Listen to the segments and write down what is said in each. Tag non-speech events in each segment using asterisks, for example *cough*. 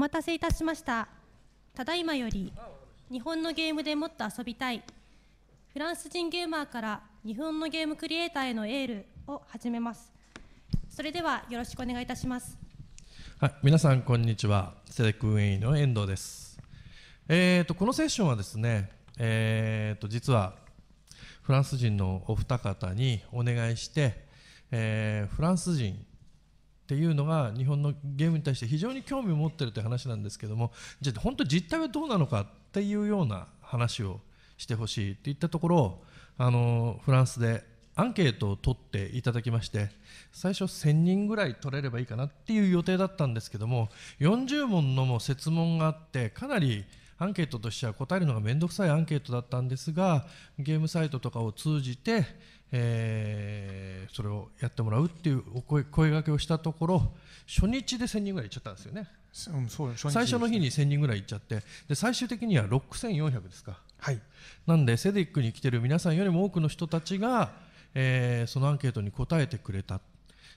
待たせいたしましたただいまより日本のゲームでもっと遊びたいフランス人ゲーマーから日本のゲームクリエイターへのエールを始めますそれではよろしくお願いいたしますはい皆さんこんにちはセレク運営の遠藤ですえーとこのセッションはですねえーと実はフランス人のお二方にお願いして、えー、フランス人っていうのが日本のゲームに対して非常に興味を持ってるって話なんですけどもじゃあ本当実態はどうなのかっていうような話をしてほしいっていったところあのフランスでアンケートを取っていただきまして最初1000人ぐらい取れればいいかなっていう予定だったんですけども40問のも設問があってかなりアンケートとしては答えるのが面倒くさいアンケートだったんですがゲームサイトとかを通じてえー、それをやってもらうっていうお声声掛けをしたところ初日で1000人ぐらい行っちゃったんですよね、うん、最初の日に1000人ぐらいいっちゃってで最終的には6400ですか、はい、なんでセディックに来てる皆さんよりも多くの人たちが、えー、そのアンケートに答えてくれた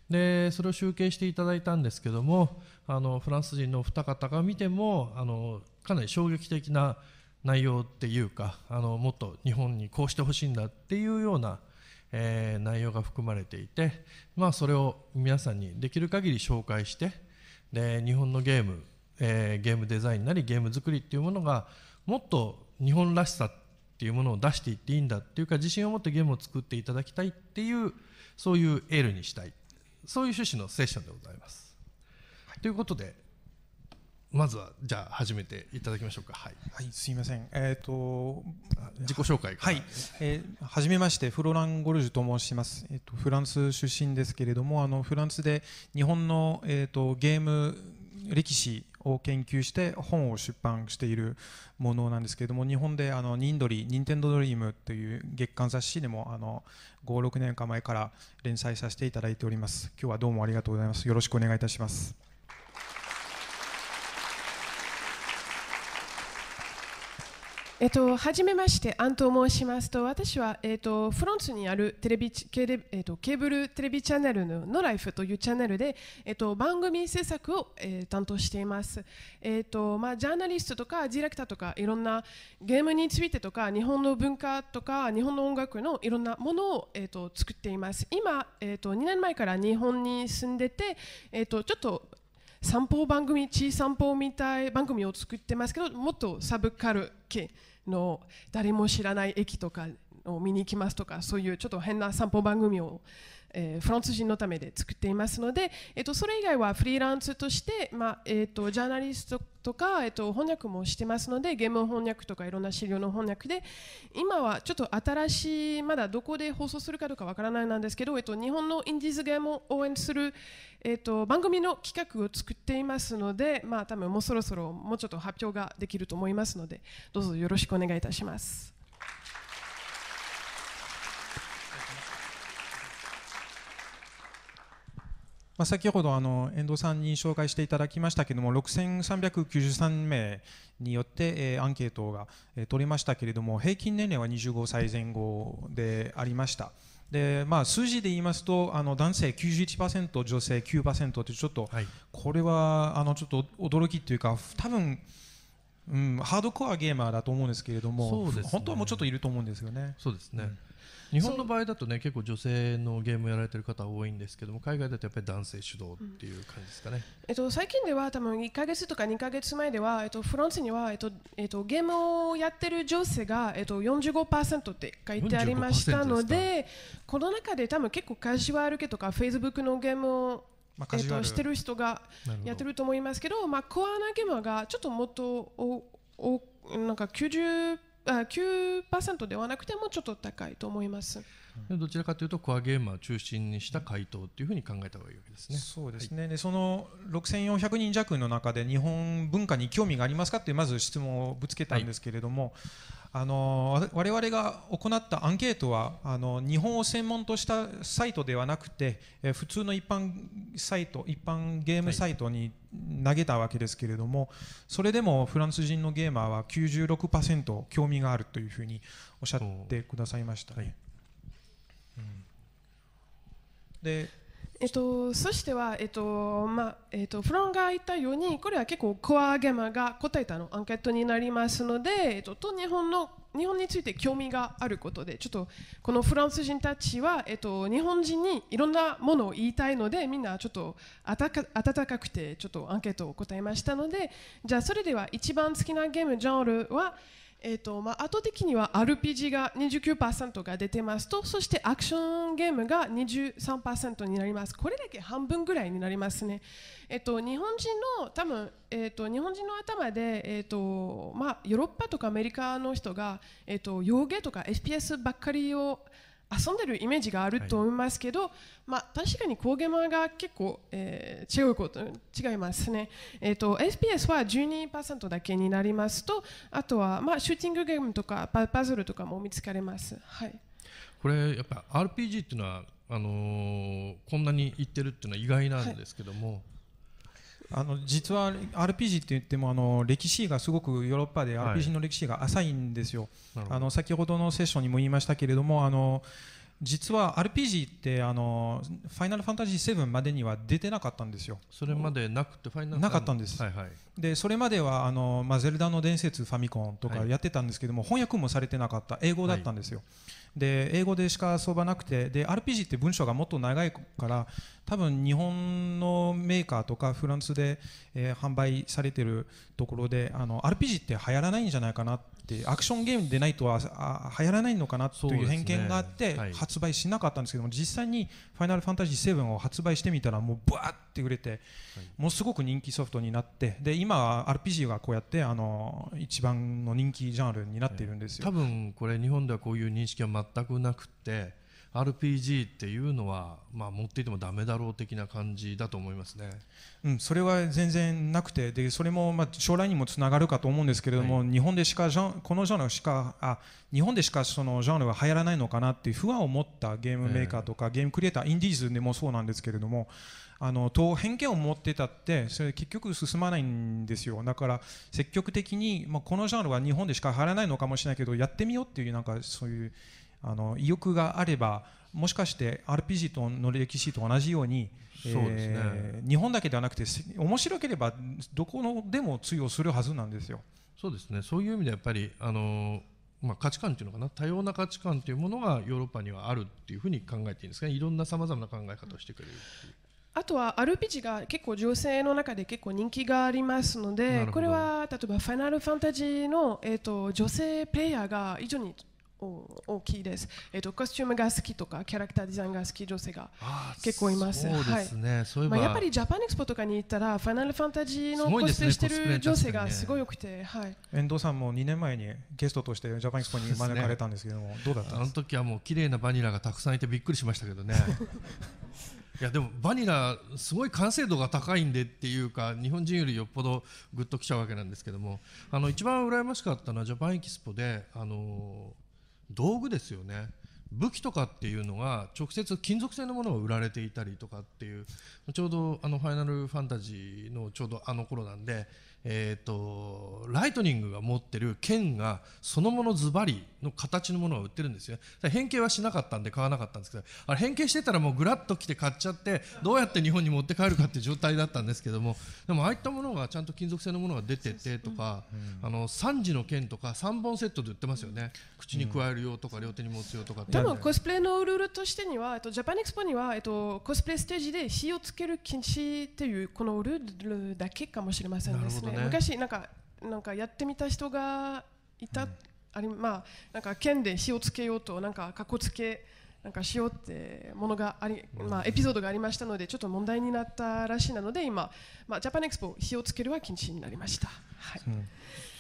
でそれを集計していただいたんですけどもあのフランス人のお二方が見てもあのかなり衝撃的な内容っていうかあのもっと日本にこうしてほしいんだっていうようなえー、内容が含まれていて、まあ、それを皆さんにできる限り紹介してで日本のゲーム、えー、ゲームデザインなりゲーム作りっていうものがもっと日本らしさっていうものを出していっていいんだっていうか自信を持ってゲームを作っていただきたいっていうそういうエールにしたいそういう趣旨のセッションでございます。はい、ということでまずはじゃあ始めていただきましょうか。はい。はい、すいません。えっ、ー、と自己紹介はい。えー、初めましてフロランゴルジュと申します。えっ、ー、とフランス出身ですけれども、あのフランスで日本のえっ、ー、とゲーム歴史を研究して本を出版しているものなんですけれども日本であのニンドリ「ニンテンドドリーム」という月刊雑誌でもあの56年か前から連載させていただいております今日はどうもありがとうございますよろしくお願いいたしますえっと、はじめまして、アンと申しますと、私は、えっと、フロンツにあるテレビケレ、えっと、ケーブルテレビチャンネルのノライフというチャンネルで、えっと、番組制作を、えー、担当しています、えっとまあ。ジャーナリストとかディレクターとかいろんなゲームについてとか日本の文化とか日本の音楽のいろんなものを、えっと、作っています。今、えっと、2年前から日本に住んでて、えっと、ちょっと散歩番組、地散歩みたい番組を作ってますけど、もっとサブカル系。の誰も知らない駅とかを見に行きますとかそういうちょっと変な散歩番組をえー、フランス人のためで作っていますので、えー、とそれ以外はフリーランスとして、まあえー、とジャーナリストとか、えー、と翻訳もしてますのでゲーム翻訳とかいろんな資料の翻訳で今はちょっと新しいまだどこで放送するかどうかわからないなんですけど、えー、と日本のインディーズゲームを応援する、えー、と番組の企画を作っていますので、まあ、多分もうそろそろもうちょっと発表ができると思いますのでどうぞよろしくお願いいたします。まあ、先ほどあの遠藤さんに紹介していただきましたけれども6393名によって、えアンケートが、え取れましたけれども平均年齢は25歳前後でありました。でまあ、数字で言いますとあの男性91%女性9%ってちょっと、はい、これはあのちょっと驚きというか多分うん、ハードコアゲーマーだと思うんですけれども、ね、本当はもうちょっといると思うんですよね。そうですね、うん日本の場合だとね結構女性のゲームやられてる方多いんですけども海外だとやっぱり男性主導っていう感じですかね、うん、えっと、最近では多分1か月とか2か月前では、えっと、フランスには、えっとえっと、ゲームをやってる女性が、えっと、45%って書いてありましたのでこの中で多分結構カジュアル系とかフェイスブックのゲームをまあ、えー、としてる人がやってると思いますけどまあ、コアなゲームがちょっともっとおおなんか90% 9%ではなくてもちょっと高いと思います。どちらかというとコアゲーマー中心にした回答というふうに考えた方がいいわけですね。そうですね。はい、でその6400人弱の中で日本文化に興味がありますかってまず質問をぶつけたんですけれども、あの我々が行ったアンケートはあの日本を専門としたサイトではなくて、え普通の一般サイト一般ゲームサイトに投げたわけですけれども、それでもフランス人のゲーマーは96%興味があるというふうにおっしゃってくださいました、ねはいうん、でえっと、そしては、えっとまえっと、フロンが言ったようにこれは結構コアゲマが答えたのアンケートになりますので、えっと、と日本の日本について興味があることでちょっとこのフランス人たちは、えっと、日本人にいろんなものを言いたいのでみんなちょっと温かくてちょっとアンケートを答えましたのでじゃあそれでは一番好きなゲームジャンルは「えーとまあ、的には RPG が29%が出てますとそしてアクションゲームが23%になりますこれだけ半分ぐらいになりますね、えーと、日本人の多分、えーと、日本人の頭で、えーとまあ、ヨーロッパとかアメリカの人が、えーと、と芸とか FPS ばっかりを遊んでるイメージがあると思いますけど、はい、まあ、確かにコゲマが結構、えー、違うこと違いますね、えーと、f p s は12%だけになりますとあとは、まあ、シューティングゲームとかパズルとかも見つかれます、はい、これやっぱ RPG っていうのはあのー、こんなにいってるっていうのは意外なんですけども、はいあの実は RPG って言ってもあの歴史がすごくヨーロッパで RPG の歴史が浅いんですよ、はい、あの先ほどのセッションにも言いましたけれどもあの実は RPG ってあのファイナルファンタジー7までには出てなかったんですよそれまでなくてファイナルなかったんです、はいはい、でそれまではあの、まあ、ゼルダの伝説ファミコンとかやってたんですけども、はい、翻訳もされてなかった英語だったんですよ、はい、で英語でしか相場なくてで RPG って文章がもっと長いから多分日本のメーカーとかフランスで、えー、販売されてるところであの RPG って流行らないんじゃないかなってアクションゲームでないとはあ流行らないのかなという偏見があって、ねはい、発売しなかったんですけども実際に「ファイナルファンタジー7」を発売してみたらもうバーッって売れて、ものすごく人気ソフトになってで今、RPG がこうやってあの一番の人気ジャンルになっているんですよ、えー、多分これ日本ではこういう認識は全くなくて RPG っていうのは、まあ、持っていてもだめだろう的な感じだと思いますね、うん、それは全然なくてでそれもまあ将来にもつながるかと思うんですけれども、はい、日本でしかジャンこのジャンルしかあ日本でしかそのジャンルは流行らないのかなっていう不安を持ったゲームメーカーとか、えー、ゲームクリエイターインディーズでもそうなんですけれどもあのと偏見を持ってたってそれ結局進まないんですよだから積極的に、まあ、このジャンルは日本でしか入らないのかもしれないけどやってみようっていうなんかそういうあの意欲があればもしかして RPG との歴史と同じようにそうですね、えー、日本だけではなくて面白ければどこのでも通用するはずなんですよ。そうですねそういう意味でやっぱりあのまあ、価値観というのかな多様な価値観というものがヨーロッパにはあるっていうふうに考えていいんですかねいろんなさまざまな考え方をしてくれるっていう。あとは RPG が結構女性の中で結構人気がありますのでこれは例えば「ファイナルファンタジーの」えーと、女性プレイヤーが非常に大きいです、えーと、コスチュームが好きとかキャラクターデザインが好き女性が結構いますそうですね、はい、そうまあ、やっぱりジャパンエクスポとかに行ったら「ファイナルファンタジー」のコスプレしてる女性がすごい多くて、ね、はい、遠藤さんも2年前にゲストとしてジャパンエクスポに招かれたんですけども、ね、どうだったんですかあの時はもう綺麗なバニラがたくさんいてびっくりしましたけどね *laughs* いやでもバニラすごい完成度が高いんでっていうか日本人よりよっぽどグッときちゃうわけなんですけどもあの一番羨ましかったのはジャパンエキスポであの道具ですよね武器とかっていうのが直接金属製のものが売られていたりとかっていうちょうどあのファイナルファンタジーのちょうどあの頃なんでえーと、ライトニングが持ってる剣がそのものズバリの形のものを売ってるんですよ変形はしなかったんで買わなかったんですけどあれ変形してたらもうぐらっと来て買っちゃってどうやって日本に持って帰るかっていう状態だったんですけどもでもああいったものがちゃんと金属製のものが出ててとか、うん、あの3時の剣とか3本セットで売ってますよね、うん、口に加える用とか両手に持つ用とか、多分コスプレのルールとしてには、えっと、ジャパンエクスポには、えっと、コスプレステージで火をつける禁止っていうこのルールだけかもしれませんですね。ね昔なんかなんかやってみた人がいた、うん、あれまあなんか剣で火をつけようとなんかかこつけなんかしようってものがあり、まあ、エピソードがありましたのでちょっと問題になったらしいなので今、まあ、ジャパンエクスポ火をつけるは禁止になりました。はい、うん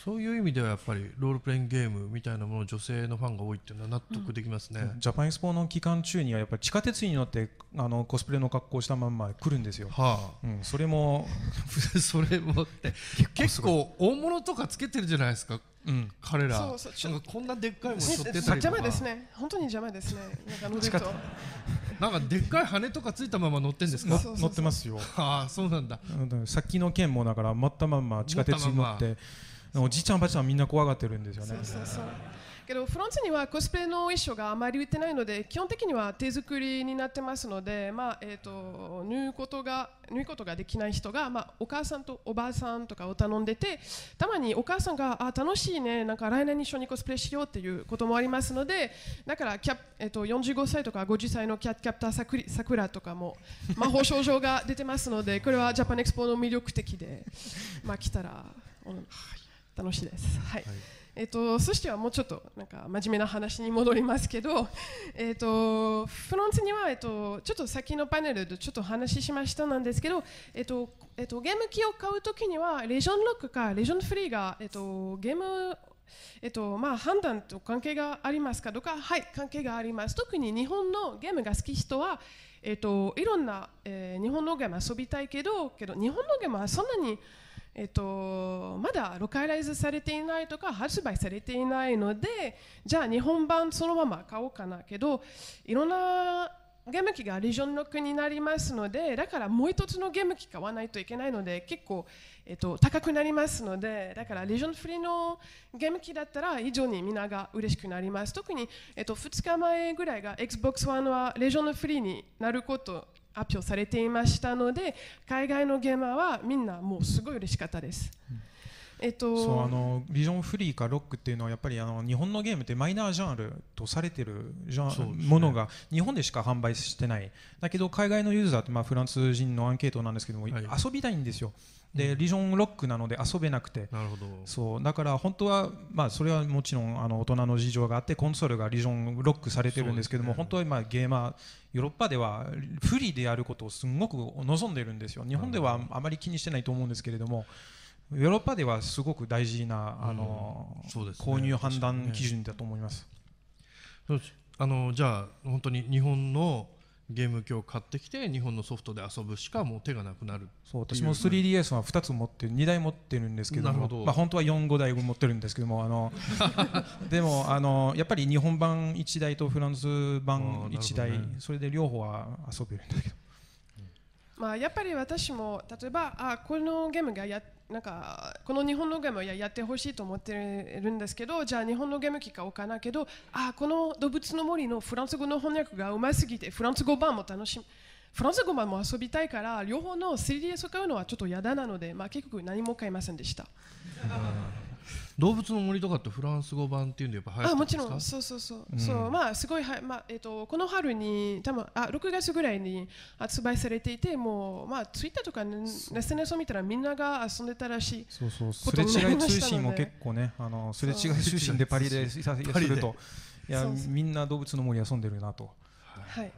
そういう意味ではやっぱりロールプレインゲームみたいなものを女性のファンが多いっていうのは納得できますね、うん、ジャパンエスポの期間中にはやっぱり地下鉄に乗ってあのコスプレの格好したまんま来るんですよ、はあうん、それも *laughs* それもって結構大物とかつけてるじゃないですかうん、彼らそうそうなんかこんなでっかいもの背負ってたりとか、ですね本当に邪魔ですねなんか乗 *laughs* なんかでっかい羽とかついたまま乗ってんですか乗ってますよああそうなんださっきの件もだから待ったまんま地下鉄に乗っておじいちゃんおばあちゃんみんな怖がってるんですよねそうそうそうけどフランスにはコスプレの衣装があまり売ってないので基本的には手作りになってますので、まあえーと、縫うことが縫うことができない人が、まあ、お母さんとおばあさんとかを頼んでてたまにお母さんがあ楽しいねなんか来年一緒にコスプレしようっていうこともありますのでだからキャ、えーと、と45歳とか50歳のキャキャプターさくさくらとかも魔法少女が出てますのでこれはジャパンエクスポの魅力的で、まあ、来たら。はい楽しいです。はい、はいえっと、そしてはもうちょっとなんか真面目な話に戻りますけど、*laughs* えっと、フランスには、えっと、ちょっと先のパネルでちょっと話ししましたなんですけど、えっとえっと、ゲーム機を買うときにはレジョンロックかレジョンフリーが、えっと、ゲームえっとまあ、判断と関係がありますかどうか、はい、関係があります。特に日本のゲームが好き人は、えっと、いろんな、えー、日本のゲーム遊びたいけど、けど日本のゲームはそんなにえっと、まだロカイライズされていないとか発売されていないのでじゃあ日本版そのまま買おうかなけどいろんなゲーム機がリージョンロックになりますのでだからもう一つのゲーム機買わないといけないので結構、えっと、高くなりますのでだからリジョンフリーのゲーム機だったら以上にみんなが嬉しくなります特に、えっと、2日前ぐらいが XBOX1 はリジョンフリーになること発表されていましたので海外のゲーマーはみんなもうすごい嬉しかったです。うんえっと、そうあのビジョンフリーかロックっていうのはやっぱりあの日本のゲームってマイナージャンルとされてるジャン、ね、ものが日本でしか販売してないだけど海外のユーザーってまあフランス人のアンケートなんですけども、はい、遊びたいんですよでリジョンロックなので遊べなくてなるほどそうだから本当は、まあ、それはもちろんあの大人の事情があってコンソールがリジョンロックされてるんですけども、ね、本当は今ゲーマーヨーロッパでは不利でやることをすごく望んでるんですよ日本ではあまり気にしてないと思うんですけれども。ヨーロッパではすごく大事な、あの、うんね、購入判断基準だと思います。ね、あのじゃあ本当に日本のゲーム機を買ってきて日本のソフトで遊ぶしかもう手がなくなるそう私も 3DS は2つ持って2台持ってるんですけどもまあ、本当は45台持ってるんですけどもあの *laughs* でもあのやっぱり日本版1台とフランス版1台、ね、それで両方は遊べるんだけど、まあ、やっぱり私も例えばあこのゲームがやなんかこの日本のゲームはやってほしいと思ってるんですけどじゃあ日本のゲーム機か置かないけどあこの動物の森のフランス語の翻訳がうますぎてフランス語版も楽しみフランス語版も遊びたいから両方の 3DS を買うのはちょっと嫌だなので、まあ、結局何も買いませんでした。動物の森とかってフランス語版っていうんでやっぱ流行あもちろんそうそうそううん、そうまあすごいはまあえっ、ー、とこの春に多分あ6月ぐらいに発売されていてもうまあツイッターとか、ね、SNS を見たらみんなが遊んでたらしいそうそうすれ違い通信も結構ねあのすれ違い通信でパリでさせるといやみんな動物の森遊んでるなと。はい、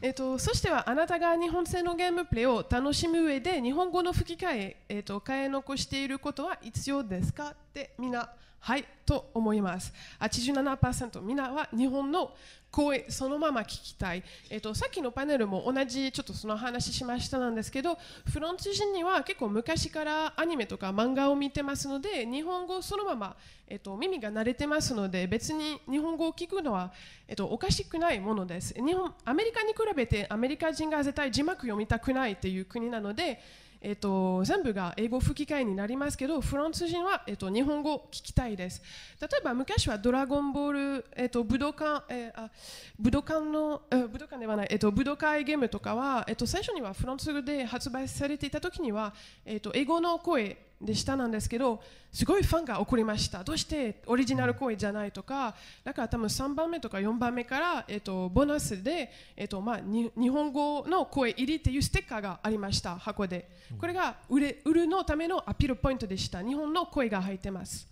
えっと、そしてはあなたが日本製のゲームプレイを楽しむ上で日本語の吹き替え、えっと、変え残していることは必要ですかってみんなはいと思います87%みんなは日本の声そのまま聞きたい、えっと、さっきのパネルも同じちょっとその話しましたなんですけどフランス人には結構昔からアニメとか漫画を見てますので日本語そのまま、えっと、耳が慣れてますので別に日本語を聞くのは、えっと、おかしくないものです日本アメリカに比べてアメリカ人が絶対字幕読みたくないっていう国なのでえっと、全部が英語吹き替えになりますけどフランス人は、えっと、日本語聞きたいです例えば昔は「ドラゴンボール」えっと、武道館、えー、あ武道館の、えー、武道館ではない、えっと、武道会ゲームとかは、えっと、最初にはフランス語で発売されていた時には、えっと、英語の声でしたなんですけどすごいファンが怒りましたどうしてオリジナル声じゃないとかだから多分3番目とか4番目から、えー、とボーナスで、えーとまあ、日本語の声入りっていうステッカーがありました箱でこれが売れ売るのためのアピールポイントでした日本の声が入ってます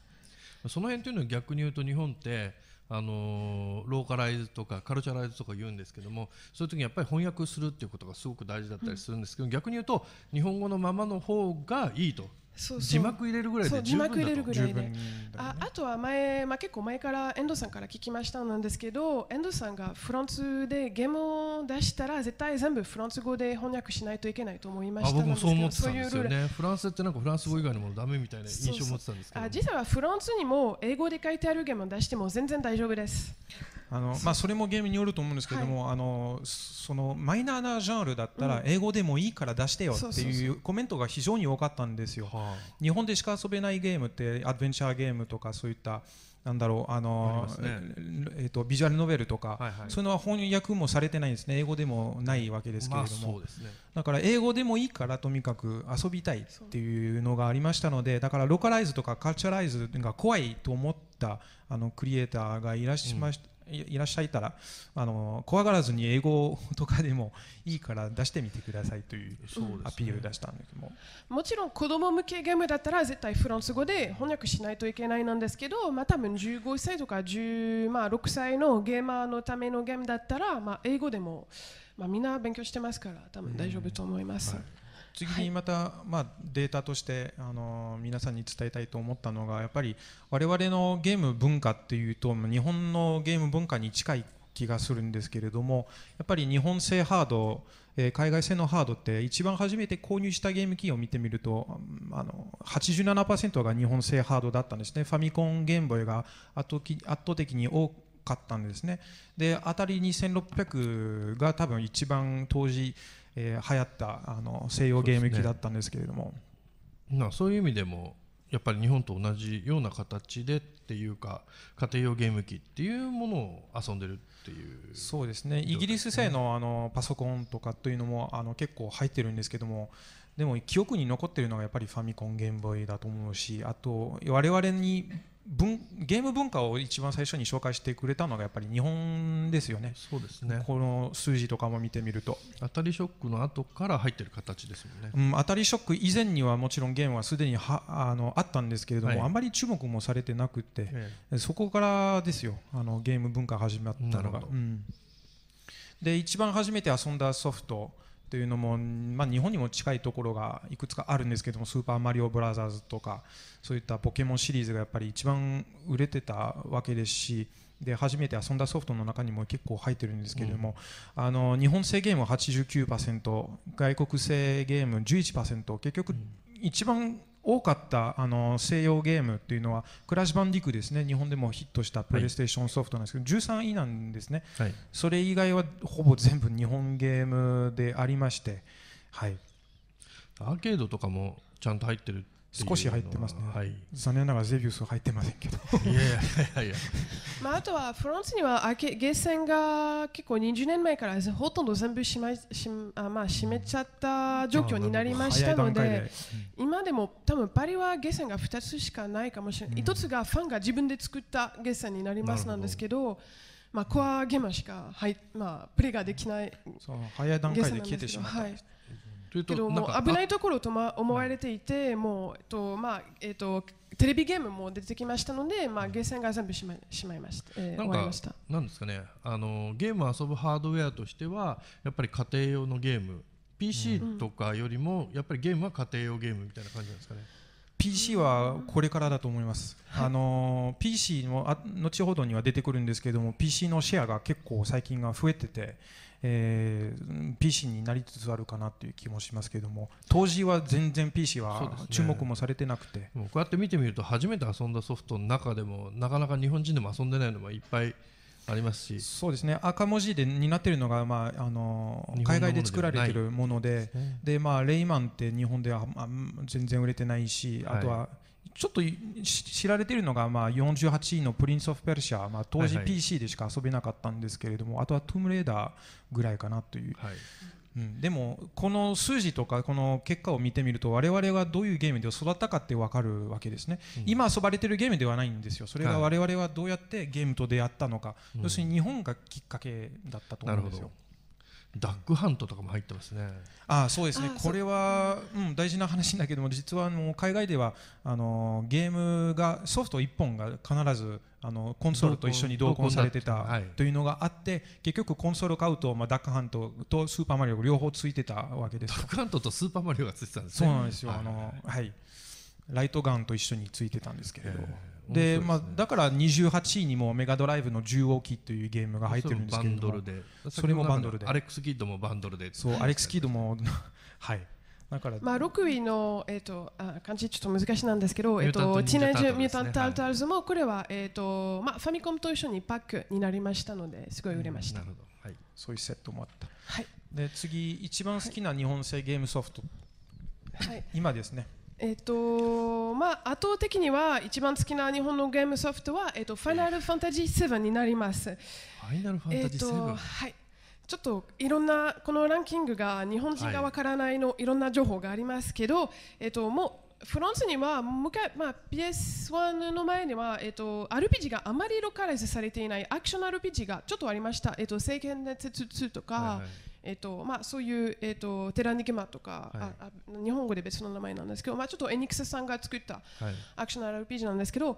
その辺というのは逆に言うと日本ってあのローカライズとかカルチャライズとか言うんですけどもそういう時にやっぱり翻訳するっていうことがすごく大事だったりするんですけど、逆に言うと日本語のままの方がいいとそうそう字幕入れるぐらいで字幕入れるぐらいで、ね、ああとは前、まあ、結構前から遠藤さんから聞きましたなんですけど遠藤さんがフランスでゲームを出したら絶対全部フランス語で翻訳しないといけないと思いました僕もそう思ってたんですよねフランスってなんかフランス語以外のものダメみたいな印象を持ってたんですけどあ実はフランスにも英語で書いてあるゲームを出しても全然大丈夫ですあのまあ、それもゲームによると思うんですけども、はい、あのそのマイナーなジャンルだったら英語でもいいから出してよっていうコメントが非常に多かったんですよ。はあ、日本でしか遊べないゲームってアドベンチャーゲームとかそういったなんだろうあのあ、ね、えーと、ビジュアルノベルとか、はいはい、そういうのは翻訳もされてないんですね英語でもないわけですけれども、まあね、だから英語でもいいからとにかく遊びたいっていうのがありましたのでだからローカライズとかカルチャライズが怖いと思ったあのクリエーターがいらっしゃいました。うんいらっしゃいたらあの怖がらずに英語とかでもいいから出してみてくださいというアピールを出したんだけども、ね、もちろん子供向けゲームだったら絶対フランス語で翻訳しないといけないなんですけど、まあ、多分15歳とか16、まあ、歳のゲーマーのためのゲームだったら、まあ、英語でも、まあ、みんな勉強してますから多分大丈夫と思います。うんはい次にまた、まあ、データとしてあの皆さんに伝えたいと思ったのがやっぱり我々のゲーム文化っていうと日本のゲーム文化に近い気がするんですけれどもやっぱり日本製ハード、えー、海外製のハードって一番初めて購入したゲーム機を見てみるとあの87%が日本製ハードだったんですねファミコンゲームボーイが圧倒的に多かったんですねで当たり2600が多分一番当時えー、流行ったあの西洋ゲーム機だったんですけれどもそう、ね、そういう意味でもやっぱり日本と同じような形でっていうか家庭用ゲーム機っていうものを遊んでるっていうそうですねイギリス製のあのパソコンとかというのもあの結構入ってるんですけどもでも記憶に残ってるのがやっぱりファミコンゲームボーイだと思うしあと我々に文ゲーム文化を一番最初に紹介してくれたのがやっぱり日本ですよね。そうですね。この数字とかも見てみると。当たりショックの後から入ってる形ですよね。うん、当たりショック以前にはもちろんゲームはすでにはあのあったんですけれども、はい、あまり注目もされてなくて、ええ、そこからですよ。あのゲーム文化始まったのが。うん、で一番初めて遊んだソフト。というのも、まあ、日本にも近いところがいくつかあるんですけども「スーパーマリオブラザーズ」とかそういったポケモンシリーズがやっぱり一番売れてたわけですしで初めて遊んだソフトの中にも結構入ってるんですけれども、うん、あの日本製ゲームは89%外国製ゲーム11%結局一番多かったあの西洋ゲームというのはクラッシュバンディクですね日本でもヒットしたプレイステーションソフトなんですけど、はい、13位なんですね、はい、それ以外はほぼ全部日本ゲームでありまして、はい、アーケードとかもちゃんと入ってる少し入ってますね、はい、残念ながらゼビウス入ってませんけどいやいやいや *laughs* まあ、あとはフランスにはゲーセンが結構20年前からほとんど全部閉ましあ、まあ、めちゃった状況になりましたので、でうん、今でも多分パリはゲーセンが2つしかないかもしれない、うん、1つがファンが自分で作ったゲーセンになりますなんですけどまあ、コアゲーマーしか、はいまあ、プレイができない早い段階で消えてしまった、はいとというけども危ないところと、ま、思われていて、もう、えっとまあえっと、テレビゲームも出てきましたので、まあ、ゲーセンが全部しましまいました,、えー、なんかしたなんですかねあのゲームを遊ぶハードウェアとしてはやっぱり家庭用のゲーム PC とかよりも、やっぱりゲームは家庭用ゲームみたいな感じなんですかね。PC はこれからだと思います、あの PC もあ後ほどには出てくるんですけども PC のシェアが結構最近が増えててえー、PC になりつつあるかなという気もしますけれども当時は全然 PC は注目もされてなくて、ね、こうやって見てみると初めて遊んだソフトの中でもなかなか日本人でも遊んでないのもいっぱいありますしそうですね赤文字でになっているのが、まあ、あの海外で作られているものでで、まあ、レイマンって日本では、まあ、全然売れてないし、あとはちょっと知られているのが、まあ、48位のプリンス・オフ・ペルシャ、まあ、当時 PC でしか遊べなかったんですけれども、はいはい、あとはトゥームレーダーぐらいかなという、はい、うん、でもこの数字とかこの結果を見てみると我々はどういうゲームで育ったかって分かるわけですね、うん、今遊ばれてるゲームではないんですよそれが我々はどうやってゲームと出会ったのか、はい、要するに日本がきっかけだったと思うんですよ。うんダックハントとかも入ってますね。ああ、そうですねこれは、うん、大事な話だけども実はあの海外ではあのゲームがソフト一本が必ずあのコンソールと一緒に同梱されてたというのがあって、結局コンソール買うと、まあ、ダックハントとスーパーマリオ両方ついてたわけですダックハントとスーパーマリオがついてたんですねそうなんですよ、あのはいライトガンと一緒についてたんですけれど、で、まあ、だから28位にもメガドライブの10王機というゲームが入ってるんですけどもそれもバンドルでアレックス・キッドもバンドルでそうアレックス・キッドもはいだからまあ6位のえっ、ー、とあ漢字ちょっと難しいなんですけどえっ、ー、とティーナージュミュータントアルタルズもこれはえっ、ー、とまあファミコンと一緒にパックになりましたのですごい売れました、うん、なるほどはいそういうセットもあったはいで次一番好きな日本製ゲームソフトはい今ですねえっとまあ、圧倒的には一番好きな日本のゲームソフトは、えっと、ファイナルファンタジー7になります。ファイナルファンタジー7、えっと、はいちょっといろんなこのランキングが日本人がわからないの、い、ろんな情報がありますけど、えっと、もうフランスには昔、まあ、PS1 の前には、えっと、アルピジがあまりローカライズされていないアクションアルピジがちょっとありました「えっと、聖剣伝説2」とか。はいはいえーとまあ、そういう、えーと、テラニグマとか、はい、あ日本語で別の名前なんですけど、まあ、ちょっとエニクスさんが作ったアクション RPG なんですけど、はい、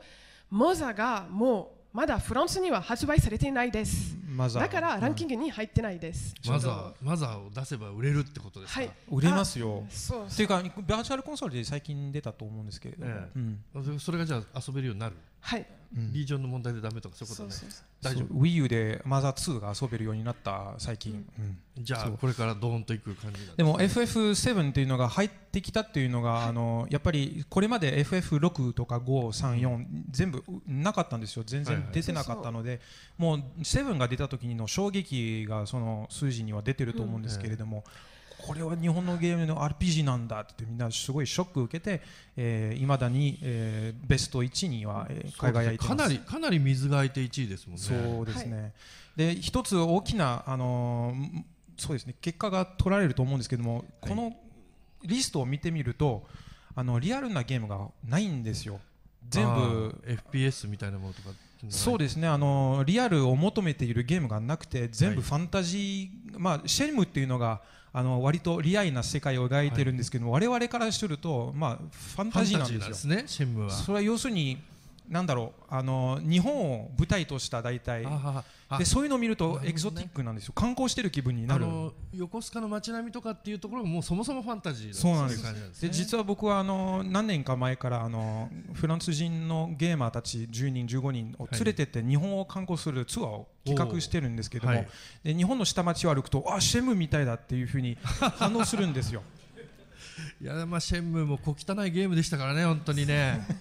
モザがもうまだフランスには発売されていないです。だからランキングに入ってないです。マザー、マザーを出せば売れるってことですか。はい、売れますよ。そうっていうかバーチャルコンソールで最近出たと思うんですけどええうん、それがじゃあ遊べるようになる。はい。リージョンの問題でダメとかそういうことね大丈夫 WiiU でマザー2が遊べるようになった最近、じゃあこれからドーンといく感じで,、でも FF7 っていうのが入ってきたっていうのが、あのやっぱりこれまで FF6 とか534、全部なかったんですよ全然出てなかったので、もう7が出た時の衝撃がその数字には出てると思うんですけれども、これは日本のゲームの RPG なんだってみんなすごいショックを受けていま、えー、だに、えー、ベスト1には、えー、輝いてかなりかなり水が空いて1位ですもんね。そうですね、はい、で一つ大きな、あのー、そうですね、結果が取られると思うんですけども、このリストを見てみるとあのリアルなゲームがないんですよ。全部 FPS みたいなものとかそうですねあのリアルを求めているゲームがなくて全部ファンタジー、はい、まあシェルムっていうのがあの割とリアルな世界を描いてるんですけども、はい、我々からすると、まあ、ファンタジーなんですよ。すね、それは要するになんだろうあの日本を舞台とした大体でそういうのを見るとエキゾティックなんですよ、ね、観光してる気分になる横須賀の街並みとかっていうところももそもそもファンタジーそうなんですで、ね、実は僕はあの何年か前からあのフランス人のゲーマーたち10人15人を連れてって日本を観光するツアーを企画してるんですけども、はい、で日本の下町を歩くとあシェムみたいだっていうふうに *laughs* 反応するんですよいやまあシェムも小汚いゲームでしたからね本当にね *laughs*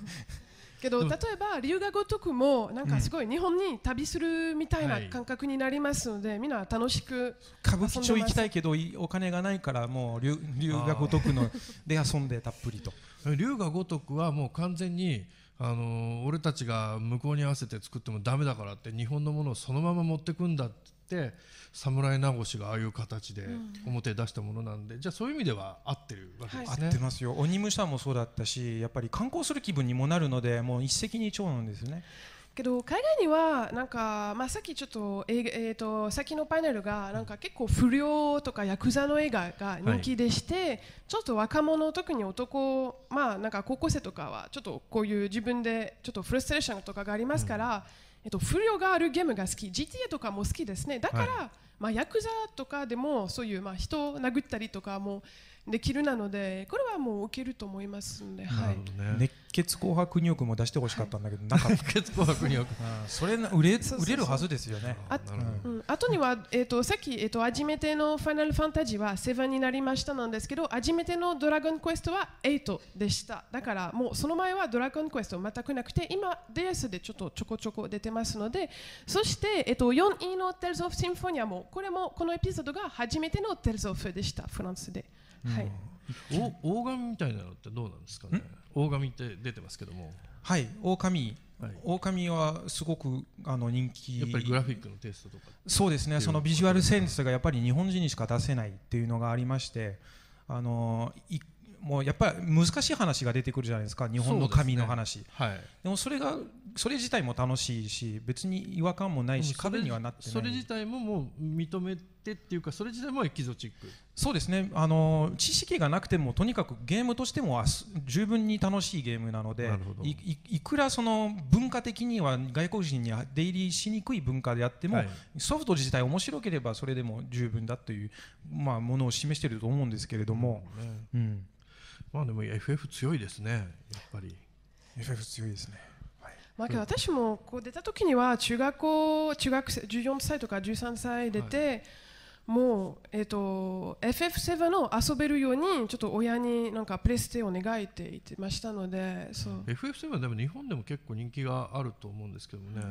けど例えば留学ごとくもなんかすごい日本に旅するみたいな感覚になりますので、みんな楽しく歌舞伎町行きたいけどお金がないからもう留留学ごとくので遊んでたっぷりと留学ごとくはもう完全にあの俺たちが向こうに合わせて作ってもダメだからって日本のものをそのまま持ってくんだって侍名越がああいう形で表出したものなんで、じゃあそういう意味では合ってるわけですね、はい、合ってますよ鬼武者もそうだったしやっぱり観光する気分にもなるのでもう一石二鳥なんですねけど海外にはなんか、まあ、さっきちょっと,、えー、えー、と先のパネルがなんか結構不良とかヤクザの映画が人気でして、はい、ちょっと若者特に男、まあ、なんか高校生とかはちょっとこういう自分でちょっとフルストレーションとかがありますから、うん、えっと、不良があるゲームが好き GTA とかも好きですねだから、はい、まあ、ヤクザとかでもそういう、まあ、人を殴ったりとかも。うできるなのでこれはもう受けると思いますんで、はい、熱血紅白入浴も出してほしかったんだけど、なんか熱血紅白入浴、それな売れ売れるはずですよねあ,、うん、あとには、えー、とさっき、えー、と初めての「ファイナルファンタジー」は7になりましたなんですけど初めての「ドラゴンクエスト」は8でしただからもうその前は「ドラゴンクエスト」全くなくて今 DS でちょっとちょこちょこ出てますのでそして、えー、と 4E の「Tales of Symphonia も」もこれもこのエピソードが初めての「Tales of」でしたフランスで。はい。お大神みたいなのってどうなんですかね。大神って出てますけども。はい、大神。はい、はすごくあの人気やっぱりグラフィックのテストとかそうですねそのビジュアルセンスがやっぱり日本人にしか出せないっていうのがありましてあの一もうやっぱり難しい話が出てくるじゃないですか日本の紙の話で、ねはい、でもそれがそれ自体も楽しいし別に違和感もないし壁にはなってそれ自体ももう認めてっていうかそれ自体もエキゾチックそうですねあの知識がなくてもとにかくゲームとしても十分に楽しいゲームなのでいくらその文化的には外国人に出入りしにくい文化であっても、はい、ソフト自体面白ければそれでも十分だという、まあ、ものを示していると思うんですけれども。うん、ねうんまあでも FF 強いですね、やっぱり。FF 強いですね。まあ、けど私もこう出た時には中学校中学生14歳とか13歳出て、もう、えっと、FF7 を遊べるようにちょっと親になんかプレステを願いって言ってましたので FF7 でも日本でも結構人気があると思うんですけどね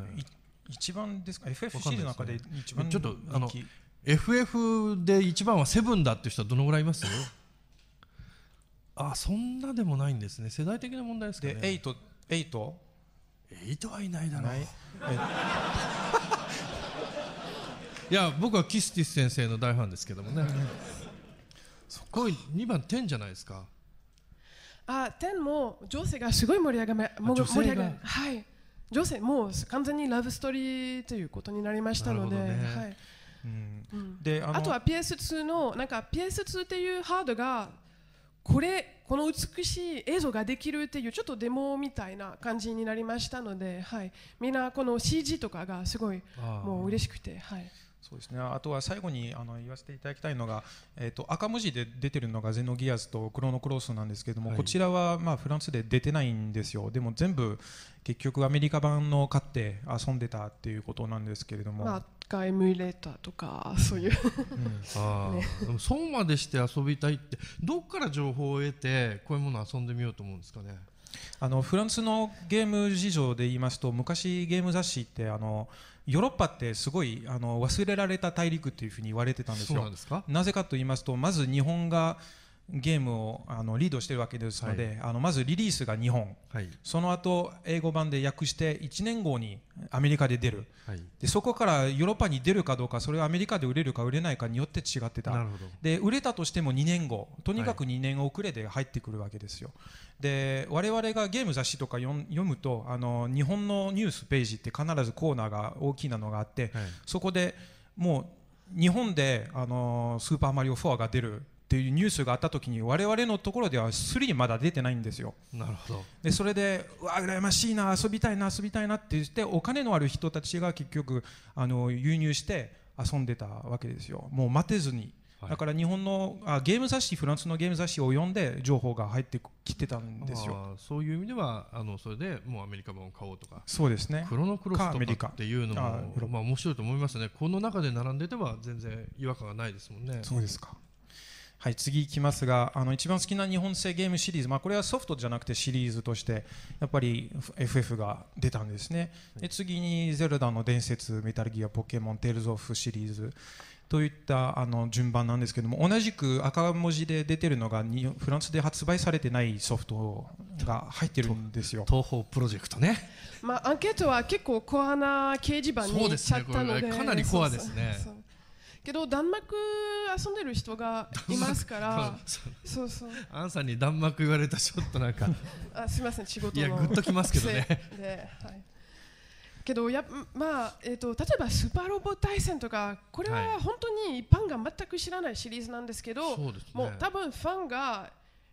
一番ですか FF シリーズの中で一番、ね、ちょっとあの FF で一番はセブンだっていう人はどのぐらいいますあそんなでもないんですね世代的な問題ですかねで8 8? 8はいないだろう *laughs* いや僕はキスティス先生の大ファンですけどもねそこ2番10」じゃないですかあ天も女性がすごい盛り上がめ盛り上がはい女性もう完全にラブストーリーということになりましたので、うん、であとは PS2 のなんか PS2 っていうハードがこれこの美しい映像ができるっていうちょっとデモみたいな感じになりましたので、はい、みんなこの CG とかがすごいもう嬉しくて。はいそうですね、あとは最後にあの言わせていただきたいのが、えーと、赤文字で出てるのがゼノギアスとクロノクロスなんですけども、はい、こちらはまあフランスで出てないんですよでも全部結局アメリカ版の買って遊んでたっていうことなんですけれども。まあカエミュレーターとかそういううん *laughs* ね、でもそうまでして遊びたいってどっから情報を得てこういうものを遊んでみようと思うんですかねあのフランスのゲーム事情で言いますと昔ゲーム雑誌ってあのヨーロッパってすごいあの忘れられた大陸というふうに言われてたんですよなぜかと言いますとまず日本がゲームをあのリードしているわけですので、はい、あのまずリリースが日本、はい、その後英語版で訳して1年後にアメリカで出る、はい、でそこからヨーロッパに出るかどうかそれはアメリカで売れるか売れないかによって違ってたで売れたとしても2年後とにかく2年遅れで入ってくるわけですよ、で我々がゲーム雑誌とか読むとあの日本のニュースページって必ずコーナーが大きなのがあって、そこでもう日本で、あのー、スーパーマリオ4が出るっていうニュースがあったときに我々のところでは3まだ出てないんですよなるほどでそれでうわ羨ましいな遊びたいな遊びたいなって言ってお金のある人たちが結局あの輸入して遊んでたわけですよもう待てずに、はい、だから日本のあゲーム雑誌フランスのゲーム雑誌を読んで情報が入ってきてたんですよそういう意味ではあのそれでもうアメリカ版を買おうとかそうですねクロノクロスとかっていうのもまあ面白いと思いますねこの中で並んでては全然違和感がないですもんねそうですかはい、次いきますがあの一番好きな日本製ゲームシリーズ、まあ、これはソフトじゃなくてシリーズとしてやっぱり FF が出たんですね、で次に「ゼルダの伝説」「メタルギア」「ポケモン」「テールズ・オフ」シリーズといったあの順番なんですけども同じく赤文字で出てるのがフランスで発売されてないソフトが入ってるんですよ東方プロジェクトね、まあ、アンケートは結構コアな掲示板に行ちゃったので、ね、かなりコアですねそうそうけど弾幕遊んでる人がいますから *laughs* そうそうアンさんに弾幕言われたちょっとなんか *laughs* あすみません仕事のいやグッときますけどねで、はい、けどやまあえっ、ー、と例えばスーパーロボ対戦とかこれは本当に一般が全く知らないシリーズなんですけど、はい、そうですね、もう多分ファンが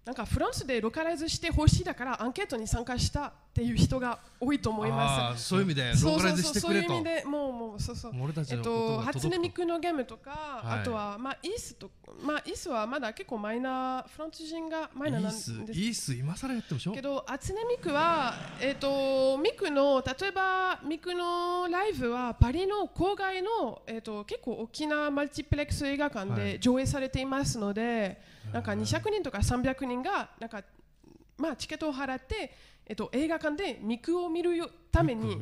なんかフランスでロカライズしてほしいだからアンケートに参加したっていう人が多いと思います。そういう意味でローカライズしてくれと。そういう意味でもうもうそうそう。俺たちのことが初音ミクのゲームとか、はい、あとはまあイースとまあイースはまだ結構マイナーフランス人がマイナーなんです。イース今更やってもしょ。けど初音ミクはえっ、とミクの例えばミクのライブはパリの郊外のえっ、と結構大きなマルチプレックス映画館で上映されていますので。はいなんか200人とか300人がなんか、まあ、チケットを払って、えっと、映画館でクを見るために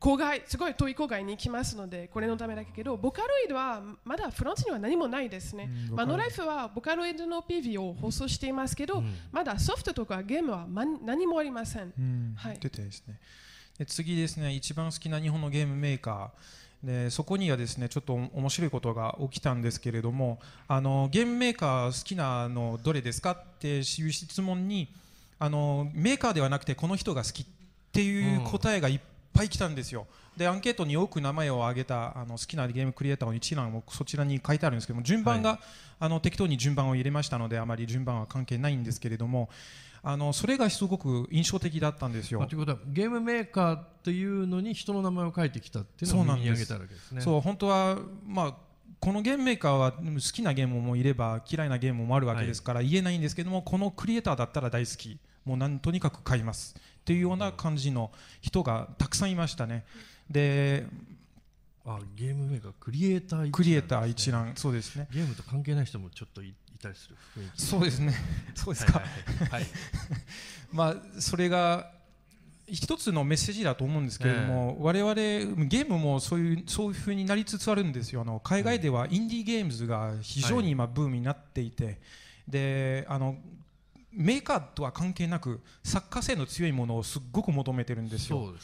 郊外すごい遠い郊外に行きますのでこれのためだけどボカロイドはまだフランスには何もないですね、マまあ、ノライフはボカロイドの PV を放送していますけど、うん、まだソフトとかゲームは、ま、何もありません、はい、で次ですね一番好きな日本のゲームメーカーでそこにはですねちょっと面白いことが起きたんですけれどもあのゲームメーカー好きなのどれですかっていう質問にあのメーカーではなくてこの人が好きっていう答えがいっぱい来たんですよ。でアンケートに多く名前を挙げたあの好きなゲームクリエイターの一覧をそちらに書いてあるんですけども順番が、はい、あの適当に順番を入れましたのであまり順番は関係ないんですけれどもあのそれがすごく印象的だったんですよ。ということはゲームメーカーというのに人の名前を書いてきたっていうのを見上げたわけですね。そう本当はまあこのゲームメーカーは好きなゲームもいれば嫌いなゲームもあるわけですから言えないんですけども、このクリエイターだったら大好きもうなんとにかく買いますっていうような感じの人がたくさんいましたね。であゲームメーカークリエイター一覧、クリエイター一覧そうですねゲームと関係ない人もちょっといていたりする雰囲気そうですね *laughs* そうですかはい *laughs* まそれが一つのメッセージだと思うんですけれども、我々ゲームもそういうそういう風になりつつあるんですよあの海外ではインディーゲームズが非常に今ブームになっていて、であのメーカーとは関係なく作家性の強いものをすっごく求めてるんですよ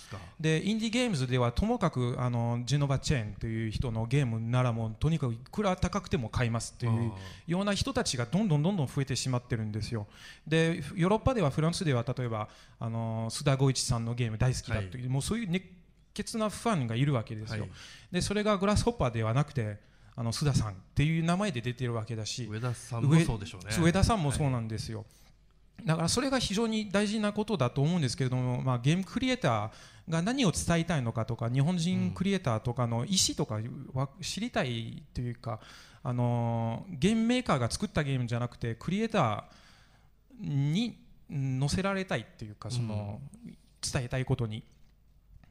でインディーゲームズではともかくあのジェノバ・チェーンという人のゲームならもうとにかくいくら高くても買いますというような人たちがどんどんどんどん増えてしまってるんですよでヨーロッパではフランスでは例えばあの須田五一さんのゲーム大好きだという、はい、もうそういう熱血なファンがいるわけですよ、はい、でそれがグラスホッパーではなくてあの須田さんっていう名前で出てるわけだし上田さんもそうでしょうね上田さんもそうなんですよ、はいだからそれが非常に大事なことだと思うんですけれども、まあ、ゲームクリエイターが何を伝えたいのかとか日本人クリエイターとかの意思とかは知りたいというか、あのゲームメーカーが作ったゲームじゃなくてクリエイターに乗せられたいっていうかその、伝えたいことに。